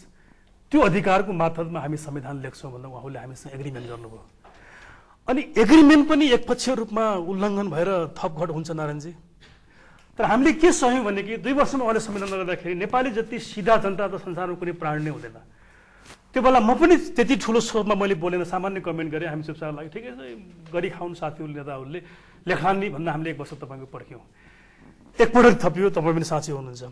त्यो अधिकारको मार्फतमा हामी संविधान लेख्छौँ भनेर उहाँहरूले हामीसँग एग्रिमेन्ट गर्नुभयो अनि एग्रिमेन्ट पनि एकपक्षीय रूपमा उल्लङ्घन भएर थपघट हुन्छ नारायणजी तर हामीले के सह्यौँ भने कि दुई वर्षमा उहाँले संविधान गर्दाखेरि नेपाली जति सिधा जनता त संसारमा कुनै प्राण नै हुँदैन त्यो बेला म पनि त्यति ठुलो स्वरमा मैले बोलेन सामान्य कमेन्ट गरेँ हामी चुपचाप लाग्यो ठिकै छ गरी खाउनु साथीहरू नेताहरूले लेखानी भन्दा हामीले एक वर्ष तपाईँको पर्ख्यौँ एकपटक थपियो तपाईँ पनि साँच्ची हुनुहुन्छ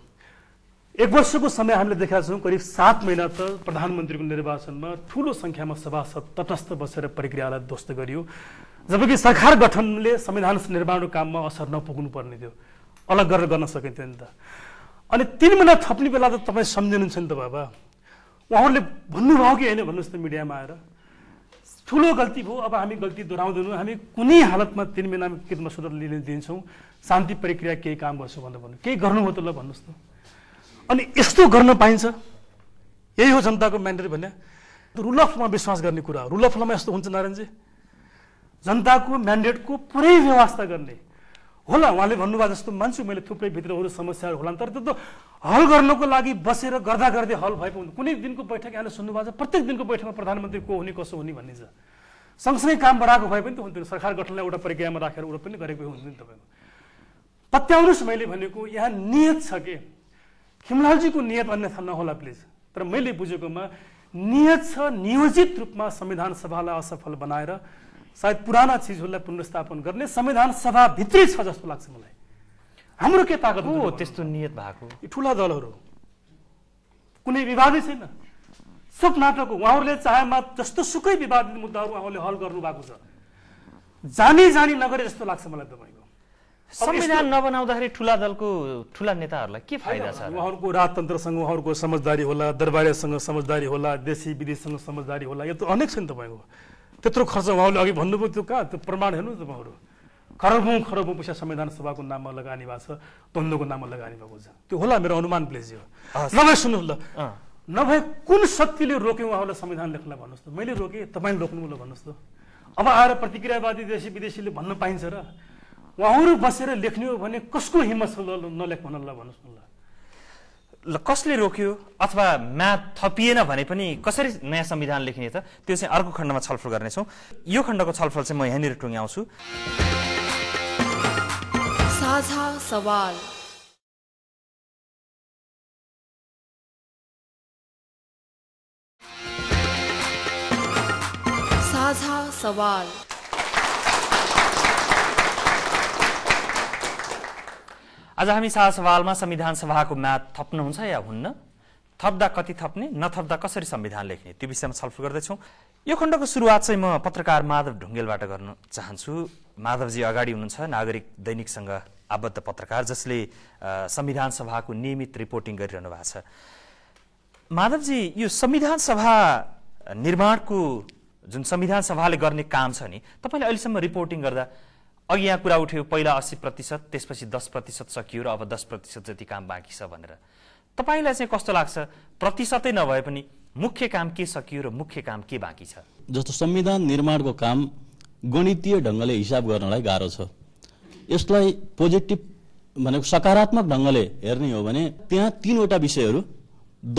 एक वर्षको समय हामीले देखेका छौँ करिब सात महिना त प्रधानमन्त्रीको निर्वाचनमा ठुलो सङ्ख्यामा सभासद तटस्थ बसेर प्रक्रियालाई ध्वस्त गरियो जबकि सरकार गठनले संविधान निर्माणको काममा असर नपुग्नु पर्ने थियो अलग गरेर गर्न सकिन्थ्यो नि त अनि तिन महिना थप्ने बेला त तपाईँ सम्झिनुहुन्छ नि त बाबा उहाँहरूले भन्नुभयो कि होइन भन्नुहोस् त मिडियामा आएर ठुलो गल्ती भयो अब हामी गल्ती दोहोऱ्याउँदैनौँ हामी कुनै हालतमा तिन महिनामा सुधार लिन दिन्छौँ शान्ति प्रक्रिया केही काम गर्छौँ भनेर भन्नु केही गर्नुभयो त ल भन्नुहोस् त अनि यस्तो गर्न पाइन्छ यही हो जनताको म्यान्डेट भन्ने रुल अफ लमा विश्वास गर्ने कुरा रुल अफ लमा यस्तो हुन्छ नारायणजी जनताको म्यान्डेटको पुरै व्यवस्था गर्ने होला उहाँले भन्नुभयो जस्तो मान्छु मैले थुप्रै भित्र अरू समस्याहरू होला तर त्यो त हल गर्नको लागि बसेर गर्दा गर्दै हल भएको हुन्छ कुनै दिनको बैठक यहाँले सुन्नुभएको छ प्रत्येक दिनको बैठकमा प्रधानमन्त्री को हुने कसो हुने भनिन्छ सँगसँगै काम बढाएको भए पनि त हुन्थ्यो सरकार गठनलाई एउटा प्रक्रियामा राखेर उयो पनि गरेको हुन्थ्यो नि तपाईँको पत्याउनुहोस् मैले भनेको यहाँ नियत छ कि हिमलालजीको नियत अन्यथा नहोला प्लिज तर मैले बुझेकोमा नियत छ नियोजित रूपमा संविधान सभालाई असफल बनाएर सायद पुराना चिजहरूलाई पुनर्स्थापन गर्ने संविधान सभा भित्रै छ जस्तो लाग्छ मलाई हाम्रो के ताकत हो त्यस्तो नियत भएको यी ठुला दलहरू कुनै विवादै छैन सब नाटक हो उहाँहरूले चाहेमा जस्तो सुकै विवादित मुद्दाहरू उहाँहरूले हल गर्नु भएको छ जानी जानी नगरे जस्तो लाग्छ मलाई तपाईँ संविधान नबनाउँदाखेरि ठुला दलको ठुला नेताहरूलाई के फाइदा छ उहाँहरूको राजतन्त्रसँग उहाँहरूको समझदारी होला दरबारेसँग समझदारी होला देशी विदेशसँग समझदारी होला यो त अनेक छ नि तपाईँको त्यत्रो खर्च उहाँले अघि भन्नुभयो त्यो कहाँ त्यो प्रमाण हेर्नु तपाईँहरू खरबौँ खरबौँ पैसा संविधान सभाको नाममा लगानी भएको छ द्वन्द्वको नाममा लगानी भएको छ त्यो होला मेरो अनुमान प्लेज हो नभए सुन्नु ल नभए कुन शक्तिले रोक्यो उहाँहरूलाई संविधान लेख्नलाई भन्नुहोस् त मैले रोकेँ तपाईँले रोक्नु होला भन्नुहोस् त अब आएर प्रतिक्रियावादी देशी विदेशीले भन्न पाइन्छ र उहाँहरू बसेर लेख्ने हो भने कसको हिम्मत छ नलेख भन ल भन्नुहोस् न ल ल कसले रोक्यो अथवा म्याथ थपिएन भने पनि कसरी नयाँ संविधान लेखिने त त्यो चाहिँ अर्को खण्डमा छलफल गर्नेछौँ यो खण्डको छलफल चाहिँ म यहाँनिर टुङ्ग्याउँछु साझा सवाल आज हामी सवालमा संविधान सभाको म्याद थप्नुहुन्छ या हुन्न थप्दा कति थप्ने नथप्दा कसरी संविधान लेख्ने त्यो विषयमा छलफल गर्दैछौँ यो खण्डको सुरुवात चाहिँ म पत्रकार माधव ढुङ्गेलबाट गर्न चाहन्छु माधवजी अगाडि हुनुहुन्छ नागरिक दैनिकसँग आबद्ध पत्रकार जसले संविधान सभाको नियमित रिपोर्टिङ गरिरहनु भएको छ माधवजी यो संविधान सभा निर्माणको जुन संविधान सभाले गर्ने काम छ नि तपाईँले अहिलेसम्म रिपोर्टिङ गर्दा अघि यहाँ कुरा उठ्यो पहिला अस्सी प्रतिशत त्यसपछि दस प्रतिशत सकियो र अब दस प्रतिशत जति काम बाँकी छ भनेर तपाईँलाई चाहिँ कस्तो लाग्छ प्रतिशतै नभए पनि मुख्य काम के सकियो र मुख्य काम के बाँकी छ जस्तो संविधान निर्माणको काम गणितीय ढङ्गले हिसाब गर्नलाई गाह्रो छ यसलाई पोजिटिभ भनेको सकारात्मक ढङ्गले हेर्ने हो भने त्यहाँ तिनवटा विषयहरू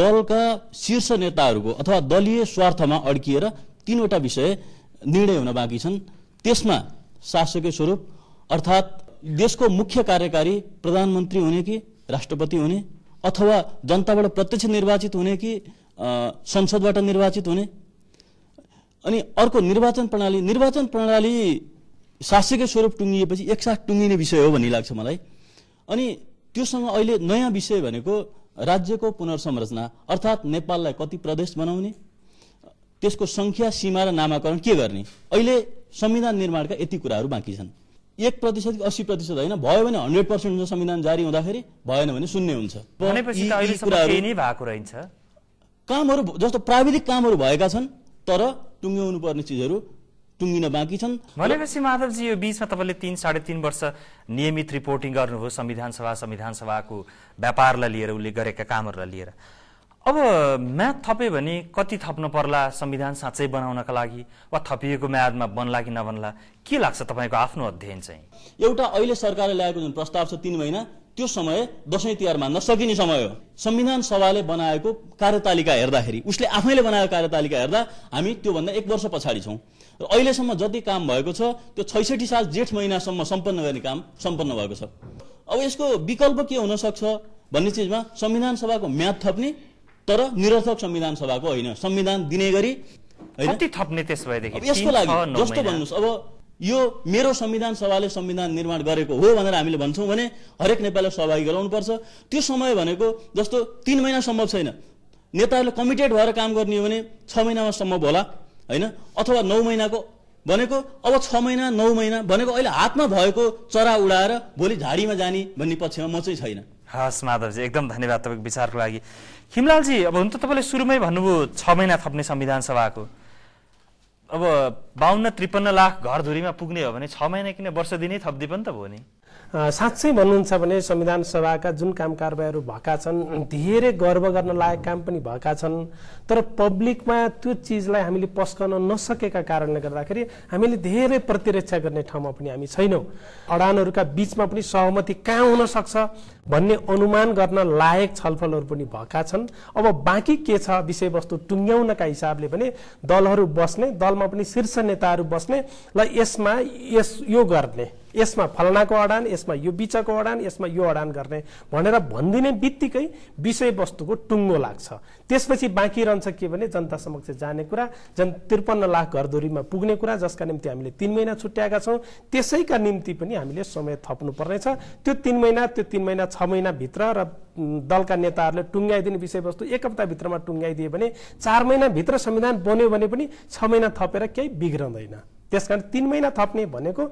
दलका शीर्ष नेताहरूको अथवा दलीय स्वार्थमा अड्किएर तिनवटा विषय निर्णय हुन बाँकी छन् त्यसमा शासकीय स्वरूप अर्थात् देशको मुख्य कार्यकारी प्रधानमन्त्री हुने कि राष्ट्रपति हुने अथवा जनताबाट प्रत्यक्ष निर्वाचित हुने कि संसदबाट निर्वाचित हुने अनि अर्को निर्वाचन प्रणाली निर्वाचन प्रणाली शासकीय स्वरूप टुङ्गिएपछि एकसाथ टुङ्गिने विषय हो भन्ने लाग्छ मलाई अनि त्योसँग अहिले नयाँ विषय भनेको राज्यको पुनर्संरचना अर्थात् नेपाललाई कति प्रदेश बनाउने त्यसको सङ्ख्या सीमा र नामाकरण के गर्ने अहिले संविधान निर्माणका यति कुराहरू बाँकी छन् एक प्रतिशत अस्सी प्रतिशत होइन भयो भने हन्ड्रेड पर्सेन्ट हुन्छ संविधान जारी हुँदाखेरि भएन भने शून्य हुन्छ कामहरू जस्तो प्राविधिक कामहरू भएका छन् तर टुङ्ग्याउनु पर्ने चिजहरू टुङ्गिन बाँकी छन् भनेपछि माधवजी यो बिचमा तपाईँले तिन साढे तिन वर्ष नियमित रिपोर्टिङ गर्नुभयो संविधान सभा संविधान सभाको व्यापारलाई लिएर उसले गरेका कामहरूलाई लिएर अब म्याद थप्यो भने कति थप्नु पर्ला संविधान साँच्चै बनाउनका लागि वा थपिएको म्यादमा बन्ला कि नबन्ला के लाग्छ तपाईँको आफ्नो अध्ययन चाहिँ एउटा अहिले सरकारले ल्याएको जुन प्रस्ताव छ तिन महिना त्यो समय दसैँ तिहार मान्न सकिने समय हो संविधान सभाले बनाएको कार्यतालिका हेर्दाखेरि उसले आफैले बनाएको कार्यतालिका हेर्दा हामी त्योभन्दा एक वर्ष पछाडि छौँ र अहिलेसम्म जति काम भएको छ त्यो छैसठी साल जेठ महिनासम्म सम्पन्न गर्ने काम सम्पन्न भएको छ अब यसको विकल्प के हुन सक्छ भन्ने चिजमा संविधान सभाको म्याद थप्ने तर निरर्थक संविधान सभाको होइन संविधान दिने गरी होइन यसको लागि जस्तो भन्नुहोस् अब यो मेरो संविधान सभाले संविधान निर्माण गरेको हो भनेर हामीले भन्छौँ भने हरेक नेपालीलाई सहभागी गराउनुपर्छ त्यो समय भनेको जस्तो तिन महिना सम्भव छैन नेताहरूले कमिटेड भएर काम गर्ने हो भने छ महिनामा सम्भव होला होइन अथवा नौ महिनाको भनेको अब छ महिना नौ महिना भनेको अहिले हातमा भएको चरा उडाएर भोलि झाडीमा जाने भन्ने पक्षमा म चाहिँ छैन हस् माधवजी एकदम धन्यवाद तपाईँको विचारको लागि खिमलालजी अब हुन त तपाईँले सुरुमै भन्नुभयो छ महिना थप्ने संविधान सभाको अब बाहन्न त्रिपन्न लाख घरधुरीमा पुग्ने हो भने छ महिना किन वर्ष दिनै थपिदिए पनि त भयो नि साँच्चै भन्नुहुन्छ भने संविधान सभाका जुन काम कारवाहीहरू भएका छन् धेरै गर्व गर्न लायक काम पनि भएका छन् तर पब्लिकमा त्यो चिजलाई हामीले पस्कन नसकेका कारणले गर्दाखेरि हामीले धेरै प्रतिरक्षा गर्ने ठाउँमा पनि हामी छैनौँ अडानहरूका बिचमा पनि सहमति कहाँ हुन सक्छ भन्ने अनुमान गर्न लायक छलफलहरू पनि भएका छन् अब बाँकी के छ विषयवस्तु टुङ्ग्याउनका हिसाबले भने दलहरू बस्ने दलमा पनि शीर्ष नेताहरू बस्ने र यसमा यस यो गर्ने यसमा फलनाको अडान यसमा यो बिचको अडान यसमा यो अडान गर्ने भनेर भनिदिने बित्तिकै विषयवस्तुको टुङ्गो लाग्छ त्यसपछि बाँकी रहन्छ के भने जनता समक्ष जाने कुरा जन त्रिपन्न लाख घरधुरीमा पुग्ने कुरा जसका निम्ति हामीले तिन महिना छुट्याएका छौँ त्यसैका निम्ति पनि हामीले समय थप्नु पर्नेछ त्यो तिन महिना त्यो तिन महिना छ महिनाभित्र र दलका नेताहरूले टुङ्गाइदिने विषयवस्तु एक हप्ताभित्रमा टुङ्गाइदियो भने चार महिनाभित्र संविधान बन्यो भने पनि छ महिना थपेर केही बिग्रँदैन त्यस कारण तिन महिना थप्ने भनेको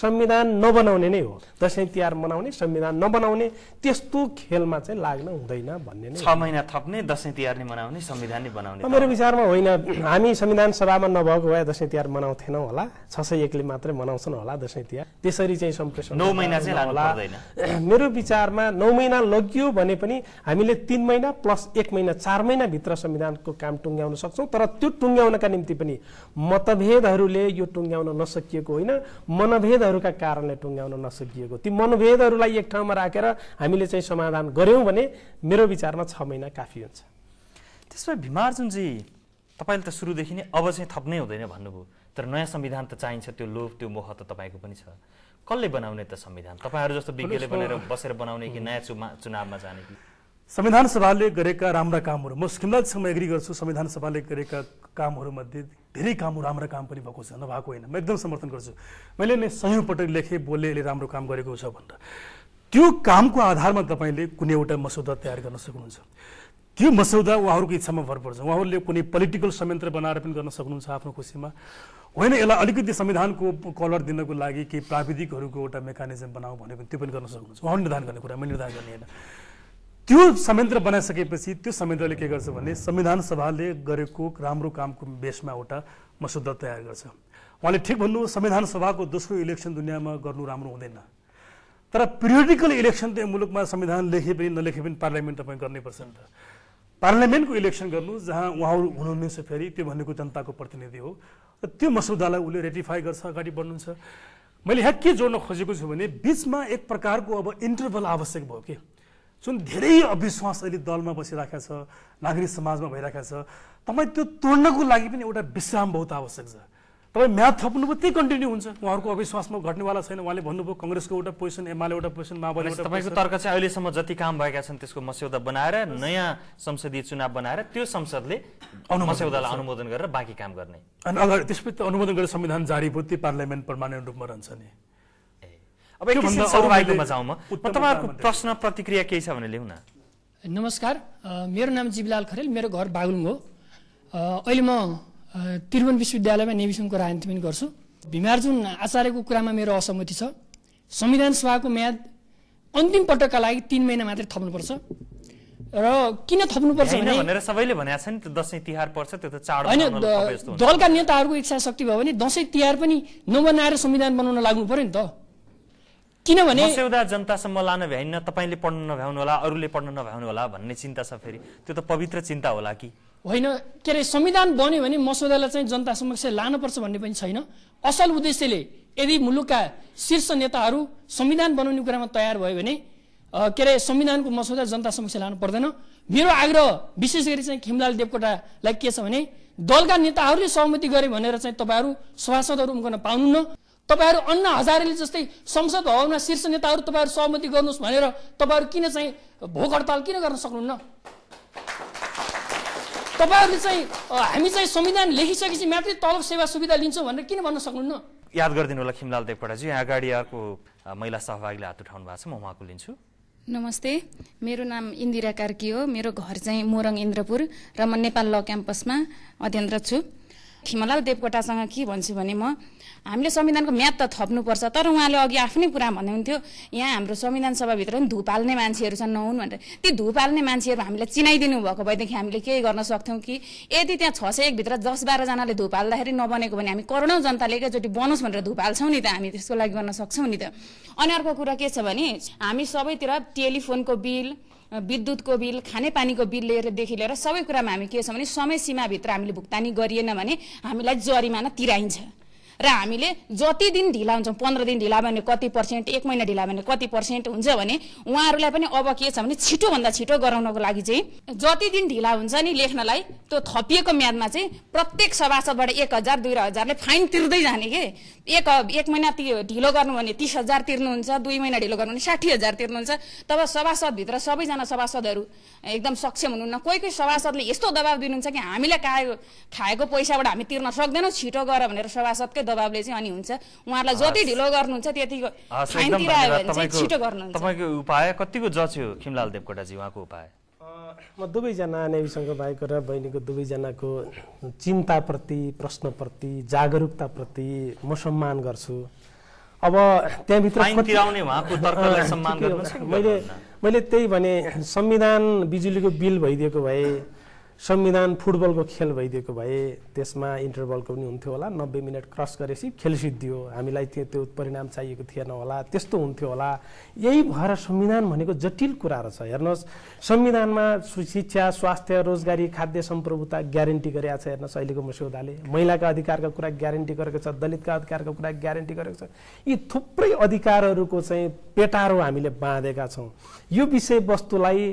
संविधान नबनाउने नै हो दसैँ तिहार मनाउने संविधान नबनाउने त्यस्तो खेलमा चाहिँ लाग्न हुँदैन भन्ने नै छ महिना थप्ने दसैँ तिहार नै मनाउने संविधान नै बनाउने मेरो विचारमा होइन हामी संविधान सभामा नभएको भए दसैँ तिहार मनाउँथेनौँ होला छ सय एकले मात्रै मनाउँछन् होला दसैँ तिहार त्यसरी चाहिँ सम्प्रेषण नौ महिना चाहिँ होला *clears throat* मेरो विचारमा नौ महिना लगियो भने पनि हामीले तिन महिना प्लस एक महिना चार महिनाभित्र संविधानको काम टुङ्ग्याउन सक्छौँ तर त्यो टुङ्ग्याउनका निम्ति पनि मतभेदहरूले यो टुङ्ग्याउन नसकिएको होइन मनभेद मनोभेदहरूका कारणले टुङ्ग्याउन नसकिएको ती मनोभेदहरूलाई एक ठाउँमा राखेर हामीले चाहिँ समाधान गऱ्यौँ भने मेरो विचारमा छ महिना काफी हुन्छ त्यस भए भीमार्जुनजी तपाईँले त सुरुदेखि नै अब चाहिँ थप्नै हुँदैन भन्नुभयो तर नयाँ संविधान त चाहिन्छ त्यो लोभ त्यो मोह त तपाईँको पनि छ कसले बनाउने त संविधान तपाईँहरू जस्तो विज्ञले बनेर बसेर बनाउने कि नयाँ चुमा चुनावमा जाने कि संविधान सभाले गरेका राम्रा कामहरू म सिमलाजसँग एग्री गर्छु संविधान सभाले गरेका कामहरूमध्ये धेरै कामहरू राम्रा काम पनि भएको छ नभएको होइन म एकदम समर्थन गर्छु मैले नै सयौँ पटक लेखेँ बोले यसले राम्रो काम गरेको छ भनेर त्यो कामको आधारमा तपाईँले कुनै एउटा मसौदा तयार गर्न सक्नुहुन्छ त्यो मसौदा उहाँहरूको इच्छामा भर पर्छ उहाँहरूले कुनै पोलिटिकल संयन्त्र बनाएर पनि गर्न सक्नुहुन्छ आफ्नो खुसीमा होइन यसलाई अलिकति संविधानको कलर दिनको लागि केही प्राविधिकहरूको एउटा मेकानिजम बनाऊ भने पनि त्यो पनि गर्न सक्नुहुन्छ उहाँ निर्धारण गर्ने कुरा मैले निर्धारण गर्ने होइन त्यो संयन्त्र बनाइसकेपछि त्यो संयन्त्रले के गर्छ भने संविधान सभाले गरेको राम्रो कामको बेसमा एउटा मसुदा तयार गर्छ उहाँले ठिक भन्नु संविधान सभाको दोस्रो इलेक्सन दुनियाँमा गर्नु राम्रो हुँदैन तर पिरियोडिकल इलेक्सन त मुलुकमा संविधान लेखे पनि नलेखे पनि पार्लियामेन्ट तपाईँ गर्नैपर्छ नि त पार्लियामेन्टको इलेक्सन गर्नु जहाँ उहाँहरू हुनुहुनेछ फेरि त्यो भनेको जनताको प्रतिनिधि हो र त्यो मसुदालाई उसले रेटिफाई गर्छ अगाडि बढ्नुहुन्छ मैले यहाँ के जोड्न खोजेको छु भने बिचमा एक प्रकारको अब इन्टरभल आवश्यक भयो कि जुन धेरै अविश्वास अहिले दलमा बसिरहेको छ नागरिक समाजमा भइरहेको छ तपाईँ त्यो तोड्नको लागि पनि एउटा विश्राम बहुत आवश्यक छ तपाईँ म्याथ थप्नु त्यही कन्टिन्यू हुन्छ उहाँहरूको अविश्वासमा घट्नेवाला छैन उहाँले भन्नुभयो कङ्ग्रेसको एउटा पोजिसन एमाले एउटा पोजिसन माओवादी तपाईँको तर्क चाहिँ अहिलेसम्म जति काम भएका छन् त्यसको मस्यौदा बनाएर नयाँ संसदीय चुनाव बनाएर त्यो संसदले मस्यौदालाई अनुमोदन गरेर बाँकी काम गर्ने अनि अगाडि त्यसपछि अनुमोदन गरेर संविधान जारी भयो त्यो पार्लियामेन्ट पर्मानेन्ट रूपमा रहन्छ नि तपाईँहरूको प्रश्न प्रतिक्रिया केही छ भने न नमस्कार मेरो नाम जीवलाल खरेल मेरो घर बागलुङ हो अहिले म त्रिभुवन विश्वविद्यालयमा नेभिसनको राजनीति गर्छु भीमार्जुन आचार्यको कुरामा मेरो असहमति छ संविधान सभाको म्याद अन्तिम पटकका लागि तिन महिना मात्रै थप्नुपर्छ र किन थप्नुपर्छ भनेर सबैले भनेको छ नि दसैँ तिहार पर्छ त्यो त चाड होइन दलका नेताहरूको इच्छा शक्ति भयो भने दसैँ तिहार पनि नबनाएर संविधान बनाउन लाग्नु पर्यो नि त किनभने मस्यौदा जनतासम्म लान भ्याइन्न तपाईँले पढ्न नभ्याउनु होला अरूले पढ्न नभ्याउनु होला भन्ने चिन्ता छ फेरि त्यो त पवित्र चिन्ता होला कि होइन के अरे संविधान बन्यो भने मसौदालाई चाहिँ जनता समक्ष लानुपर्छ भन्ने पनि छैन असल उद्देश्यले यदि मुलुकका शीर्ष नेताहरू संविधान बनाउने कुरामा तयार भयो भने के अरे संविधानको मसौदा जनता समक्ष लानु पर्दैन मेरो आग्रह विशेष गरी चाहिँ खिमलाल देवकोटालाई के छ भने दलका नेताहरूले सहमति गरे भनेर चाहिँ तपाईँहरू सभासदहरू उम्कन पाउनुहुन्न तपाईँहरू अन्ना हजारेले जस्तै संसद भवनमा शीर्ष नेताहरू तपाईँहरू सहमति गर्नुहोस् भनेर तपाईँहरू किन चाहिँ भोक हडताल किन गर्न सक्नुहुन्न तपाईँहरूले चाहिँ हामी चाहिँ संविधान लेखिसकेपछि मात्रै तलब सेवा सुविधा लिन्छौँ भनेर किन भन्न सक्नुहुन्न याद गरिदिनु होला खिमलाल देवकोटाजी यहाँ अगाडि अर्को महिला सहभागीले हात उठाउनु भएको छ म उहाँको लिन्छु नमस्ते मेरो नाम इन्दिरा कार्की हो मेरो घर चाहिँ मोरङ इन्द्रपुर र म नेपाल ल क्याम्पसमा अध्ययनरत छु खिमलाल देवकोटासँग के भन्छु भने म हामीले संविधानको म्याद त थप्नुपर्छ तर उहाँले अघि आफ्नै कुरा भन्नुहुन्थ्यो यहाँ हाम्रो संविधान सभाभित्र पनि धुपाल्ने मान्छेहरू छन् नहुन् भनेर ती धुपाल्ने मान्छेहरू हामीलाई चिनाइदिनु भएको भएदेखि हामीले केही गर्न सक्थ्यौँ कि यदि त्यहाँ छ सय एकभित्र दस बाह्रजनाले हाल्दाखेरि नबनेको भने हामी करोडौँ जनताले एकैचोटि बनोस् भनेर धुप हाल्छौँ नि त हामी त्यसको लागि गर्न सक्छौँ नि त अनि अर्को कुरा के छ भने हामी सबैतिर टेलिफोनको बिल विद्युतको बिल खानेपानीको बिल लिएरदेखि लिएर सबै कुरामा हामी के छ भने समय सीमाभित्र हामीले भुक्तानी गरिएन भने हामीलाई जरिमाना तिराइन्छ र हामीले जति दिन ढिला हुन्छौँ पन्ध्र दिन ढिला भने कति पर्सेन्ट एक महिना ढिला भने कति पर्सेन्ट हुन्छ भने उहाँहरूलाई पनि अब के छ भने छिटोभन्दा छिटो गराउनको लागि चाहिँ जति दिन ढिला हुन्छ नि लेख्नलाई त्यो थपिएको म्यादमा चाहिँ प्रत्येक सभासदबाट एक हजार दुई हजारले फाइन तिर्दै जाने के एक एक महिना ढिलो गर्नु भने तिस हजार तिर्नुहुन्छ दुई महिना ढिलो गर्नु भने साठी हजार तिर्नुहुन्छ तब सभासदभित्र सबैजना सभासदहरू एकदम सक्षम हुनुहुन्न कोही कोही सभासदले यस्तो दबाब दिनुहुन्छ कि हामीलाई खाएको खाएको पैसाबाट हामी तिर्न सक्दैनौँ छिटो गर भनेर सभासदकै दबावले चाहिँ अनि हुन्छ उहाँहरूलाई जति ढिलो गर्नुहुन्छ त्यति छिटो गर्नु तपाईँको उपाय कतिको जच्यो खिमलाल देवकोटाजी उहाँको उपाय म दुवैजना नेविसँग भएको र बहिनीको दुवैजनाको चिन्ताप्रति प्रश्नप्रति जागरुकताप्रति म सम्मान गर्छु अब त्यहाँभित्र मैले मैले त्यही भने संविधान बिजुलीको बिल भइदिएको भए संविधान फुटबलको खेल भइदिएको भए त्यसमा इन्टरबलको पनि हुन्थ्यो होला नब्बे मिनट क्रस गरेपछि खेल सिद्धियो हामीलाई त्यो त्यो परिणाम चाहिएको थिएन होला त्यस्तो हुन्थ्यो होला यही भएर संविधान भनेको जटिल कुरा रहेछ हेर्नुहोस् संविधानमा शिक्षा स्वास्थ्य रोजगारी खाद्य सम्प्रभुता ग्यारेन्टी गरेका छ हेर्नुहोस् अहिलेको मस्यौदाले महिलाका अधिकारको कुरा ग्यारेन्टी गरेको छ दलितका अधिकारको कुरा ग्यारेन्टी गरेको छ यी थुप्रै अधिकारहरूको चाहिँ पेटारो हामीले बाँधेका छौँ यो विषयवस्तुलाई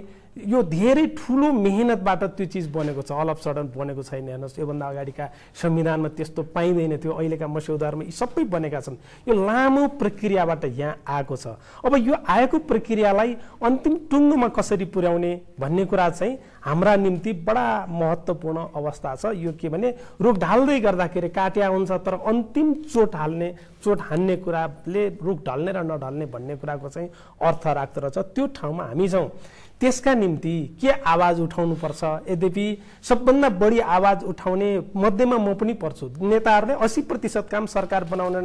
यो धेरै ठुलो मेहनतबाट त्यो चिज बनेको छ अल अफ सडन बनेको छैन हेर्नुहोस् योभन्दा अगाडिका संविधानमा त्यस्तो पाइँदैन थियो अहिलेका मस्यौदाहरूमा यी सबै बनेका छन् यो लामो प्रक्रियाबाट यहाँ आएको छ अब यो आएको प्रक्रियालाई अन्तिम टुङ्गोमा कसरी पुर्याउने भन्ने कुरा चाहिँ हाम्रा निम्ति बडा महत्त्वपूर्ण अवस्था छ यो के भने रुख ढाल्दै गर्दाखेरि काट्या हुन्छ तर अन्तिम चोट हाल्ने चोट हान्ने कुराले रुख ढल्ने र नढल्ने भन्ने कुराको चाहिँ अर्थ राख्दो रहेछ त्यो ठाउँमा हामी छौँ त्यसका निम्ति के आवाज उठाउनुपर्छ यद्यपि सबभन्दा बढी आवाज उठाउने मध्येमा म पनि पर्छु नेताहरूले असी प्रतिशत काम सरकार बनाउन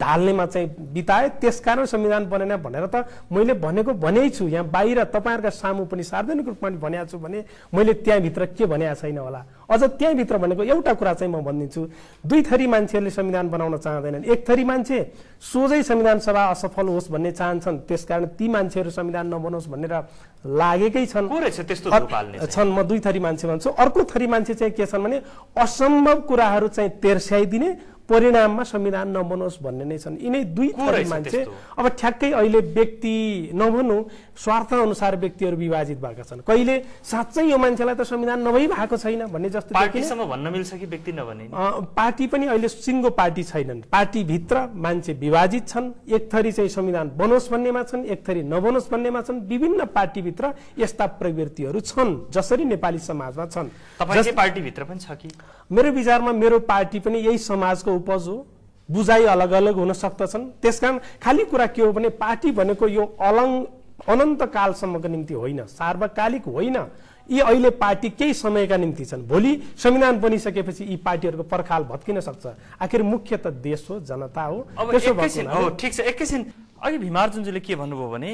ढाल्नेमा चाहिँ बिताए त्यसकारण संविधान बनेन भनेर त मैले भनेको भनेै छु यहाँ बाहिर तपाईँहरूका सामु पनि सार्वजनिक रूपमा भनेको छु भने मैले त्यहाँभित्र के भनेको छैन होला अझ त्यहीँभित्र भनेको एउटा कुरा चाहिँ म भनिदिन्छु दुई थरी मान्छेहरूले संविधान बनाउन चाहँदैनन् एक थरी मान्छे सोझै संविधान सभा असफल होस् भन्ने चाहन्छन् त्यसकारण ती मान्छेहरू संविधान नबनोस् भनेर लागेकै छन् छन् म दुई थरी मान्छे भन्छु अर्को थरी मान्छे चाहिँ के छन् भने असम्भव कुराहरू चाहिँ तेर्स्याइदिने परिणाममा संविधान नबनोस् भन्ने नै छन् यिनै दुई थरी मान्छे अब ठ्याक्कै अहिले व्यक्ति नभनौँ स्वार्थ अनुसार व्यक्तिहरू विभाजित भएका छन् कहिले साँच्चै यो मान्छेलाई त संविधान नभई भएको छैन भन्ने जस्तो भन्न मिल्छ कि व्यक्ति नभने पार्टी पनि अहिले सिङ्गो पार्टी छैनन् पार्टीभित्र मान्छे विभाजित छन् एक थरी चाहिँ संविधान बनोस् भन्नेमा छन् एक थरी नबनोस् भन्नेमा छन् विभिन्न पार्टीभित्र यस्ता प्रवृत्तिहरू छन् जसरी नेपाली समाजमा छन् पार्टीभित्र पनि छ कि मेरो विचारमा मेरो पार्टी पनि यही समाजको उपज हो बुझाइ अलग अलग हुन सक्दछन् त्यस कारण खालि कुरा के हो भने पार्टी भनेको यो अलङ कालसम्मको निम्ति होइन सार्वकालिक होइन यी अहिले पार्टी केही समयका निम्ति छन् भोलि संविधान बनिसकेपछि यी पार्टीहरूको पर्खाल भत्किन सक्छ आखिर मुख्य त देश हो जनता हो ठिक छ एकैछिन अघि भीमार्जुनजीले के भन्नुभयो भने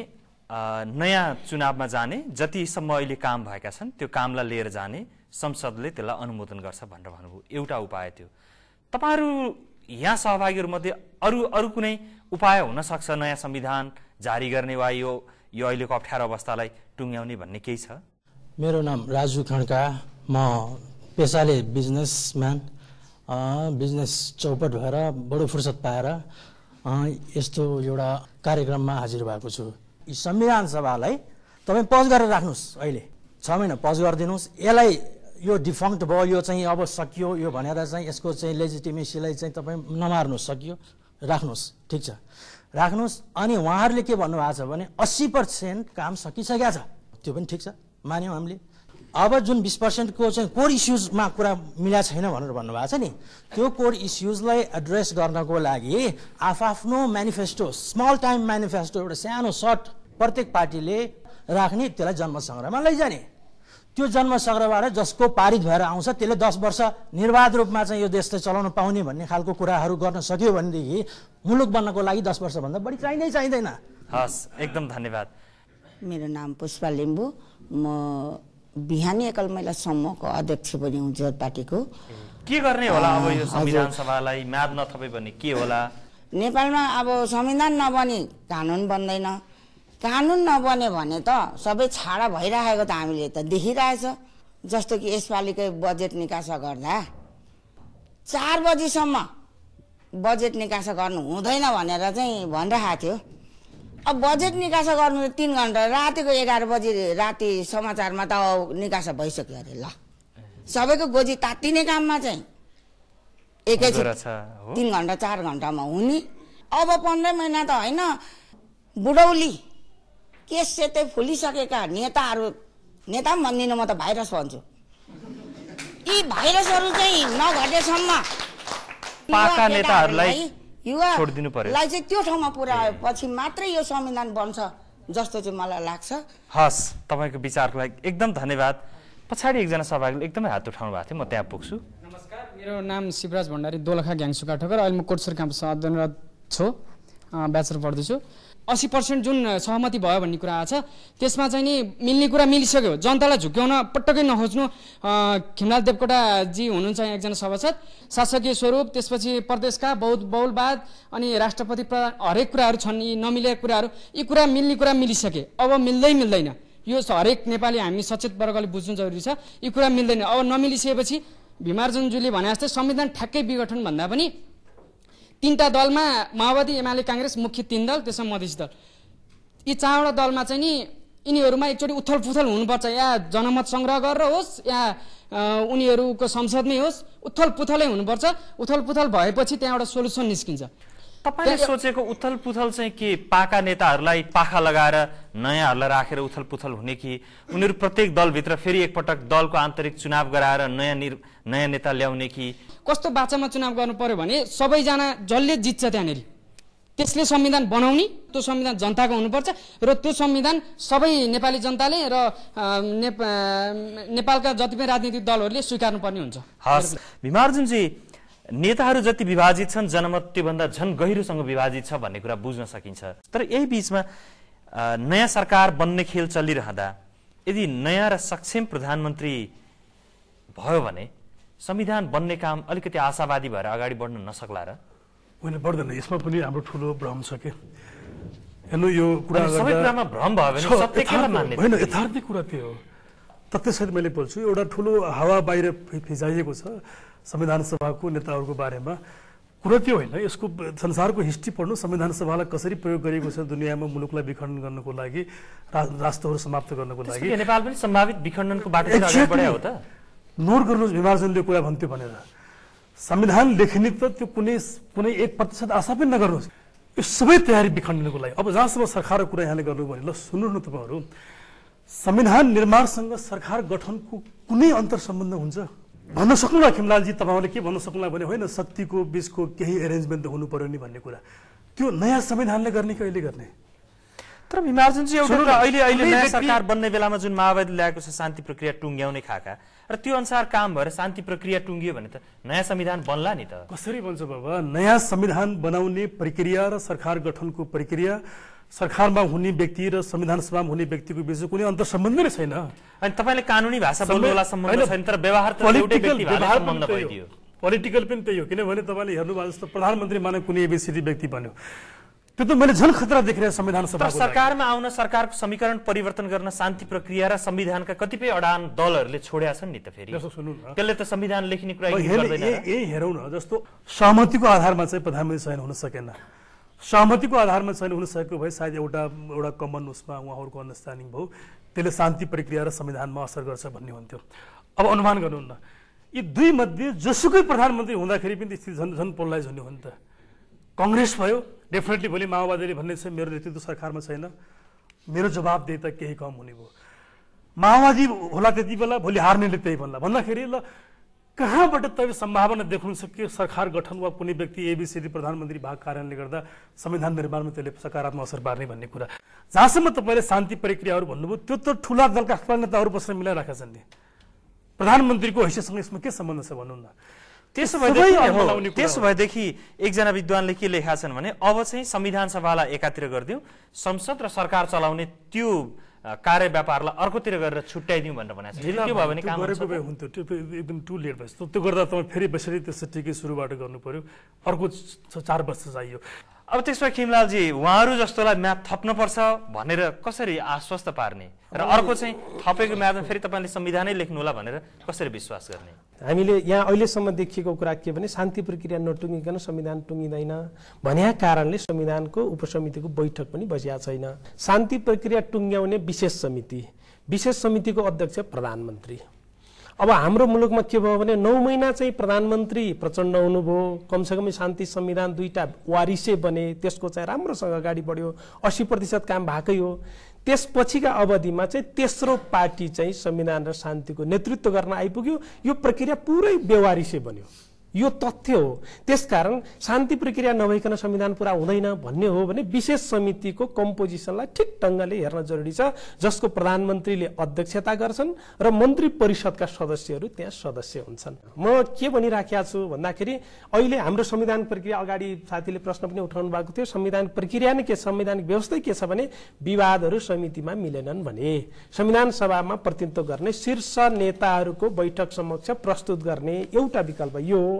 नयाँ चुनावमा जाने जतिसम्म अहिले काम भएका छन् त्यो कामलाई लिएर जाने संसदले त्यसलाई अनुमोदन गर्छ भनेर भन्नुभयो एउटा उपाय त्यो तपाईँहरू यहाँ सहभागीहरूमध्ये अरू अरू कुनै उपाय हुनसक्छ नयाँ संविधान जारी गर्ने वा यो यो अहिलेको अप्ठ्यारो अवस्थालाई टुङ्ग्याउने भन्ने केही छ मेरो नाम राजु खड्का म पेसाले बिजनेसम्यान बिजनेस चौपट भएर बडो फुर्सद पाएर यस्तो एउटा कार्यक्रममा हाजिर भएको छु संविधान सभालाई तपाईँ पज गरेर राख्नुहोस् अहिले छ महिना पज गरिदिनुहोस् यसलाई यो डिफङ्क्ट भयो यो चाहिँ अब सकियो यो भनेर चाहिँ यसको चाहिँ लेजिटिमेसीलाई चाहिँ तपाईँ नमार्नु सकियो राख्नुहोस् ठिक छ राख्नुहोस् अनि उहाँहरूले के भन्नुभएको छ भने अस्सी पर्सेन्ट काम सकिसकेको छ त्यो पनि ठिक छ मान्यौँ हामीले अब जुन बिस पर्सेन्टको चाहिँ कोर इस्युजमा कुरा मिलाएको छैन भनेर भन्नुभएको छ नि त्यो कोर इस्युजलाई एड्रेस गर्नको लागि आफआफ्नो म्यानिफेस्टो स्मल टाइम म्यानिफेस्टो एउटा सानो सर्ट प्रत्येक पार्टीले राख्ने त्यसलाई जन्मसङ्ग्रहमा लैजाने त्यो जन्म जसको पारित भएर आउँछ त्यसले दस वर्ष निर्वाध रूपमा चाहिँ यो देश चाहिँ चलाउन पाउने भन्ने खालको कुराहरू गर्न सक्यो भनेदेखि मुलुक बन्नको लागि दस वर्षभन्दा बढी चाहिँदै चाहिँदैन हस् एकदम धन्यवाद मेरो नाम पुष्पा लिम्बू म बिहानी एकल महिला समूहको अध्यक्ष पनि हुँ जोत पार्टीको के गर्ने होला अब यो संविधान सभालाई म्याद नथपे भने के होला नेपालमा अब संविधान नबनी कानुन बन्दैन कानुन नबन्यो भने त सबै छाडा भइरहेको त हामीले त देखिरहेछ जस्तो कि यसपालिकै बजेट निकासा गर्दा चार बजीसम्म बजेट निकासा गर्नु हुँदैन भनेर चाहिँ भनिरहेको थियो अब बजेट निकासा गर्नु तिन घन्टा रातिको एघार बजी राति समाचारमा त निकासा भइसक्यो अरे ल सबैको गोजी तातिने काममा चाहिँ एकैछिन तिन घन्टा चार घन्टामा हुने अब पन्ध्र महिना त होइन बुढौली केस सेतै फुलिसकेका नेताहरू नेता पनि भन्दिनँ म त भाइरस भन्छु यी भाइरसहरू चाहिँ नघटेसम्म पाका चाहिँ त्यो ठाउँमा पुऱ्याएपछि मात्रै यो संविधान बन्छ जस्तो चाहिँ मलाई लाग्छ हस् तपाईँको विचारको लागि एकदम धन्यवाद पछाडि एकजना सभाले एकदमै हात उठाउनु भएको थियो म त्यहाँ पुग्छु नमस्कार मेरो नाम शिवराज भण्डारी दोलखा ग्याङसुका ठोकर अहिले म कोटसर क्याम्पसमा अध्ययनरत छु ब्याचलर पढ्दैछु असी पर्सेन्ट जुन सहमति भयो भन्ने कुरा आएको छ त्यसमा चाहिँ नि मिल्ने कुरा मिलिसक्यो जनतालाई झुक्याउन पटक्कै नखोज्नु खिमलाल देवकोटाजी हुनुहुन्छ एकजना सभासद शासकीय स्वरूप त्यसपछि प्रदेशका बहुत बहुलवाद अनि राष्ट्रपति हरेक कुराहरू छन् यी नमिलेका कुराहरू यी कुरा मिल्ने कुरा मिलिसके अब मिल्दै मिल्दैन यो हरेक नेपाली हामी सचेत वर्गले बुझ्नु जरुरी छ यी कुरा मिल्दैन अब नमिलिसकेपछि भिमार्जुनज्यूले भने जस्तै संविधान ठ्याक्कै विघटन भन्दा पनि तिनवटा दलमा माओवादी एमाले काङ्ग्रेस मुख्य तिन दल त्यसमा मधेस दल यी चारवटा दलमा चाहिँ नि यिनीहरूमा एकचोटि उथल पुथल हुनुपर्छ या जनमत सङ्ग्रह गरेर होस् या उनीहरूको संसदमै होस् उथल पुथलै हुनुपर्छ उथल पुथल भएपछि त्यहाँ एउटा सोल्युसन निस्किन्छ तपाईँले सोचेको उथल पुथल चाहिँ के पाका नेताहरूलाई पाखा लगाएर नयाँहरूलाई राखेर उथल पुथल हुने कि उनीहरू प्रत्येक दलभित्र फेरि एकपटक दलको आन्तरिक चुनाव गराएर नयाँ निर् नयाँ नेता ल्याउने कि कस्तो बाचामा चुनाव गर्नु पर्यो भने सबैजना जसले जित्छ त्यहाँनिर त्यसले संविधान बनाउने त्यो संविधान जनताको हुनुपर्छ र त्यो संविधान सबै नेपाली जनताले र नेपालका जति पनि राजनीतिक दलहरूले स्वीकार्नुपर्ने हुन्छ हस् भीमार्जुनजी नेताहरू जति विभाजित छन् जनमत त्योभन्दा झन् गहिरोसँग विभाजित छ भन्ने कुरा बुझ्न सकिन्छ तर यही बिचमा नयाँ सरकार बन्ने खेल चलिरहँदा यदि नयाँ र सक्षम प्रधानमन्त्री भयो भने संविधान बन्ने काम अलिकति आशावादी भएर अगाडि बढ्न नसक्ला र होइन बढ्दैन यसमा पनि हाम्रो ठुलो भ्रम छ कि हेर्नु यो कुरा भ्रम भयो होइन यथार्थिक कुरा त्यो हो त त्यसरी मैले बोल्छु एउटा ठुलो हावा बाहिर फिजाइएको छ संविधान सभाको नेताहरूको बारेमा कुरा त्यो होइन यसको संसारको हिस्ट्री पढ्नु संविधान सभालाई कसरी प्रयोग गरिएको छ दुनियाँमा मुलुकलाई विखण्डन गर्नको लागि राष्ट्रहरू समाप्त गर्नको लागि नेपाल पनि सम्भावित विखण्डनको बाटो नोट गर्नुहोस् भीमार्जनले कुरा भन्थ्यो भनेर संविधान लेखिने त त्यो कुनै कुनै एक प्रतिशत आशा पनि नगर्नुहोस् यो सबै तयारी बिखण्डनको लागि अब जहाँसम्म सरकारको कुरा यहाँले गर्नु भने ल सुन्नु न तपाईँहरू संविधान निर्माणसँग सरकार गठनको कुनै अन्तर सम्बन्ध हुन्छ भन्न सक्नु खिमलालजी तपाईँहरूले के भन्न सक्नु भने होइन शक्तिको बिचको केही एरेन्जमेन्ट त हुनु पर्यो नि भन्ने कुरा त्यो नयाँ संविधानले गर्ने कि अहिले गर्ने तर भीमार्जनजी एउटा अहिले अहिले नयाँ सरकार बन्ने बेलामा जुन माओवादी ल्याएको छ शान्ति प्रक्रिया टुङ्ग्याउने खाका र त्यो अनुसार काम भएर शान्ति प्रक्रिया टुङ्गियो भने त नयाँ संविधान बन्ला नि त कसरी बन्छ बाबा नयाँ संविधान बनाउने प्रक्रिया र सरकार गठनको प्रक्रिया सरकारमा हुने व्यक्ति र संविधान सभामा हुने व्यक्तिको बिच कुनै अन्तर सम्बन्ध नै छैन अनि तपाईँले कानुनी भाषा बोल्नुहोला सम्बन्ध छैन तर व्यवहार त पोलिटिकल पनि त्यही हो किनभने तपाईँले हेर्नुभयो जस्तो प्रधानमन्त्री माने कुनै एबिसिडी व्यक्ति बन्यो त्यो त मैले झन् खतरा देखिरहेको संविधान सभा सरकारमा आउन सरकारको समीकरण परिवर्तन गर्न शान्ति प्रक्रिया र संविधानका कतिपय अडान दलहरूले छोड्या छन् नि त फेरि त्यसले त संविधान लेख्ने कुरा यही हेरौँ न जस्तो सहमतिको आधारमा चाहिँ प्रधानमन्त्री चयन हुन सकेन सहमतिको आधारमा चयन हुन सकेको भए सायद एउटा एउटा कमन उसमा उहाँहरूको अन्डरस्ट्यान्डिङ भयो त्यसले शान्ति प्रक्रिया र संविधानमा असर गर्छ भन्ने हुन्थ्यो अब अनुमान गर्नुहुन्न यी दुई मध्ये जसुकै प्रधानमन्त्री हुँदाखेरि पनि स्थिति झन् झन् पोलराइज हुने हो नि त कङ्ग्रेस भयो डेफिनेटली भोलि माओवादीले भन्ने छ मेरो नेतृत्व सरकारमा छैन मेरो दिए त केही कम हुने भयो माओवादी होला त्यति बेला भोलि हार्नेले त्यही भन्ला भन्दाखेरि ल कहाँबाट तपाईँ सम्भावना देखाउनु सक्यो सरकार गठन वा कुनै व्यक्ति एबिसिडी प्रधानमन्त्री भएको कारणले गर्दा संविधान निर्माणमा त्यसले सकारात्मक असर पार्ने भन्ने कुरा जहाँसम्म तपाईँले शान्ति प्रक्रियाहरू भन्नुभयो त्यो त ठुला दलका नेताहरू बसेर मिलाइरहेका छन् नि प्रधानमन्त्रीको हैसियतसँग यसमा के सम्बन्ध छ भनौँ न त्यसो भएदेखि त्यसो भएदेखि एकजना विद्वानले के लेखा छन् भने अब चाहिँ संविधान सभालाई एकातिर गरिदिउँ संसद र सरकार चलाउने त्यो कार्य व्यापारलाई अर्कोतिर गरेर छुट्याइदिउँ भनेर भनेको छ त्यो गर्दा तपाईँ फेरि बसेर टिकै सुरुबाट गर्नु पर्यो अर्को चार वर्ष चाहियो अब त्यसमा खिमलालजी उहाँहरू जस्तोलाई म्याप थप्नुपर्छ भनेर कसरी आश्वस्त पार्ने र अर्को चाहिँ थपेको म्यादमा फेरि तपाईँले संविधानै लेख्नु होला भनेर कसरी विश्वास गर्ने हामीले यहाँ अहिलेसम्म देखिएको कुरा के भने शान्ति प्रक्रिया नटुङ्गिकन संविधान टुङ्गिँदैन भन्या कारणले संविधानको उपसमितिको बैठक पनि बसिया छैन शान्ति प्रक्रिया टुङ्ग्याउने विशेष समिति विशेष समितिको अध्यक्ष प्रधानमन्त्री अब हाम्रो मुलुकमा के भयो भने नौ महिना चाहिँ प्रधानमन्त्री प्रचण्ड हुनुभयो कमसेकम शान्ति संविधान दुईवटा वारिसै बने त्यसको चाहिँ राम्रोसँग अगाडि बढ्यो अस्सी प्रतिशत काम भएकै हो त्यसपछिका अवधिमा चाहिँ तेस्रो पार्टी चाहिँ संविधान र शान्तिको नेतृत्व गर्न आइपुग्यो यो प्रक्रिया पुरै व्यवहारिसे बन्यो यो तथ्य हो त्यसकारण शान्ति प्रक्रिया नभइकन संविधान पुरा हुँदैन भन्ने हो भने विशेष समितिको कम्पोजिसनलाई ठिक ढङ्गले हेर्न जरुरी छ जसको प्रधानमन्त्रीले अध्यक्षता गर्छन् र मन्त्री परिषदका सदस्यहरू त्यहाँ सदस्य हुन्छन् म के भनिराखेका छु भन्दाखेरि अहिले हाम्रो संविधान प्रक्रिया अगाडि साथीले प्रश्न पनि उठाउनु भएको थियो संविधान प्रक्रिया नै के संवैधानिक व्यवस्था के छ भने विवादहरू समितिमा मिलेनन् भने संविधान सभामा प्रतिनिधित्व गर्ने शीर्ष नेताहरूको बैठक समक्ष प्रस्तुत गर्ने एउटा विकल्प यो हो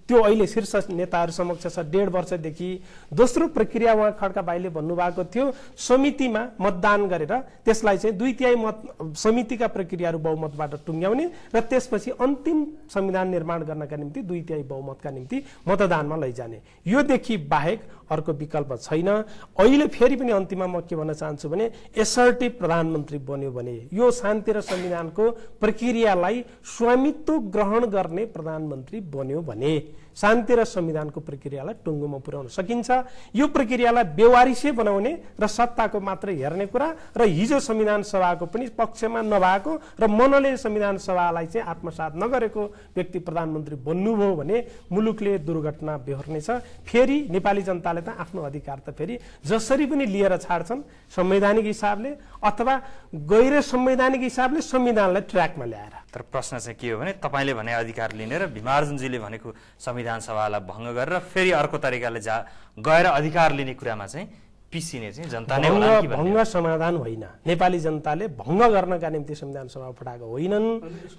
त्यो अहिले शीर्ष नेताहरू समक्ष छ डेढ वर्षदेखि दोस्रो प्रक्रिया उहाँ खड्का भाइले भन्नुभएको थियो समितिमा मतदान गरेर त्यसलाई चाहिँ दुई तिहाई मत समितिका प्रक्रियाहरू बहुमतबाट टुङ्ग्याउने र त्यसपछि अन्तिम संविधान निर्माण गर्नका निम्ति दुई तिहाई बहुमतका निम्ति मतदानमा लैजाने योदेखि बाहेक अर्को विकल्प छैन अहिले फेरि पनि अन्तिममा म के भन्न चाहन्छु भने एसर्टिभ प्रधानमन्त्री बन्यो भने यो शान्ति र संविधानको प्रक्रियालाई स्वामित्व ग्रहण गर्ने प्रधानमन्त्री बन्यो भने शान्ति र संविधानको प्रक्रियालाई टुङ्गोमा पुर्याउन सकिन्छ यो प्रक्रियालाई व्यवहारिसे बनाउने र सत्ताको मात्र हेर्ने कुरा र हिजो संविधान सभाको पनि पक्षमा नभएको र मनले संविधान सभालाई चाहिँ आत्मसात नगरेको व्यक्ति प्रधानमन्त्री बन्नुभयो भने मुलुकले दुर्घटना बेहोर्नेछ फेरि नेपाली जनताले त आफ्नो अधिकार त फेरि जसरी पनि लिएर छाड्छन् संवैधानिक हिसाबले अथवा गैर संवैधानिक हिसाबले संविधानलाई ट्र्याकमा ल्याएर तर प्रश्न चाहिँ के हो भने तपाईँले भने अधिकार लिने र भिमार्जुनजीले भनेको संविधान सभालाई भङ्ग गरेर फेरि अर्को तरिकाले जा गएर अधिकार लिने कुरामा चाहिँ पिसिने चाहिँ जनता नै भङ्ग समाधान होइन नेपाली जनताले भङ्ग गर्नका निम्ति संविधान सभा फटाएको होइनन्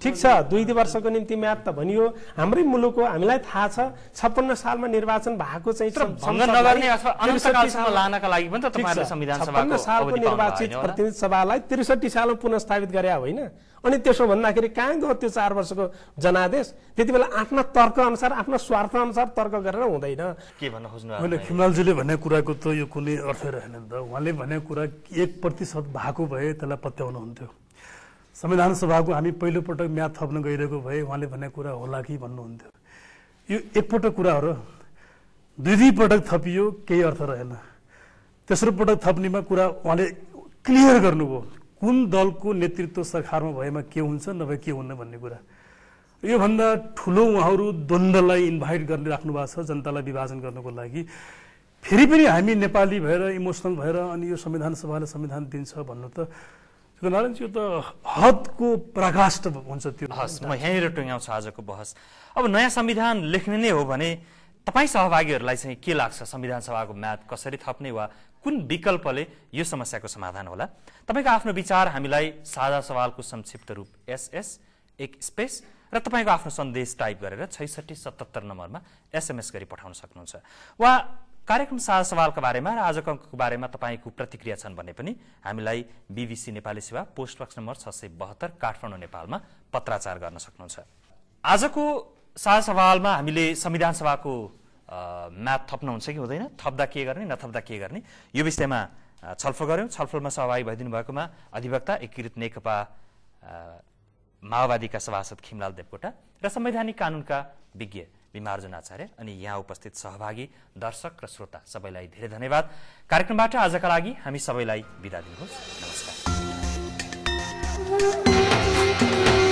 ठिक छ दुई वर्षको निम्ति म्याद त भनियो हाम्रै मुलुकको हामीलाई थाहा छ छप्पन्न सालमा निर्वाचन भएको चाहिँ छप्पन्न सालको निर्वाचित प्रतिनिधि सभालाई त्रिसठी सालमा पुनस्थापित गरे होइन अनि त्यसो भन्दाखेरि कहाँ गयो त्यो चार वर्षको जनादेश त्यति बेला आफ्ना तर्क अनुसार स्वार्थअनुसार स्वार्थ अनुसार तर्क गरेर हुँदैन के भन्न खोज्नु मैले खिमलालजीले भन्ने कुराको त यो कुनै अर्थ रहेन नि त उहाँले भन्ने कुरा एक प्रतिशत भएको भए त्यसलाई पत्याउनु हुन्थ्यो संविधान सभाको हामी पहिलोपटक म्याद थप्न गइरहेको भए उहाँले भन्ने कुरा होला कि भन्नुहुन्थ्यो यो एकपटक कुराहरू दुई दुई पटक थपियो केही अर्थ रहेन तेस्रो पटक थप्नेमा कुरा उहाँले क्लियर गर्नुभयो कुन दलको नेतृत्व सरकारमा भएमा के हुन्छ नभए के हुन्न भन्ने कुरा योभन्दा ठुलो उहाँहरू द्वन्द्वलाई इन्भाइट गर्ने राख्नु भएको छ जनतालाई विभाजन गर्नको लागि फेरि पनि हामी नेपाली भएर इमोसनल भएर अनि यो संविधान सभाले संविधान दिन्छ भन्नु त नारायण यो त हदको पराकाष्ठ हुन्छ त्यो हस् म यहीँनिर टुङ्ग्याउँछु आजको बहस अब नयाँ संविधान लेख्ने नै हो भने तपाईँ सहभागीहरूलाई चाहिँ के लाग्छ संविधान सभाको म्याद कसरी थप्ने वा कुन विकल्पले यो समस्याको समाधान होला तपाईँको आफ्नो विचार हामीलाई साझा सवालको संक्षिप्त रूप एसएस एक स्पेस र तपाईँको आफ्नो सन्देश टाइप गरेर छैसठी सतहत्तर नम्बरमा एसएमएस गरी पठाउन सक्नुहुन्छ वा कार्यक्रम साझा सवालको बारेमा र आजको अङ्कको बारेमा तपाईँको प्रतिक्रिया छन् भने पनि हामीलाई बिबिसी नेपाली सेवा पोस्ट बक्स नम्बर छ सय बहत्तर काठमाडौँ नेपालमा पत्राचार गर्न सक्नुहुन्छ आजको साझा सवालमा हामीले संविधान सभाको म्याथ हुन्छ कि हुँदैन थप्दा के गर्ने नथप्दा के गर्ने यो विषयमा छलफल गऱ्यौँ छलफलमा सहभागी भइदिनु भएकोमा अधिवक्ता एकीकृत नेकपा माओवादीका सभासद खिमलाल देवकोटा र संवैधानिक कानुनका विज्ञ विमार्जुन आचार्य अनि यहाँ उपस्थित सहभागी दर्शक र श्रोता सबैलाई धेरै धन्यवाद कार्यक्रमबाट आजका लागि हामी सबैलाई बिदा दिनुहोस् नमस्कार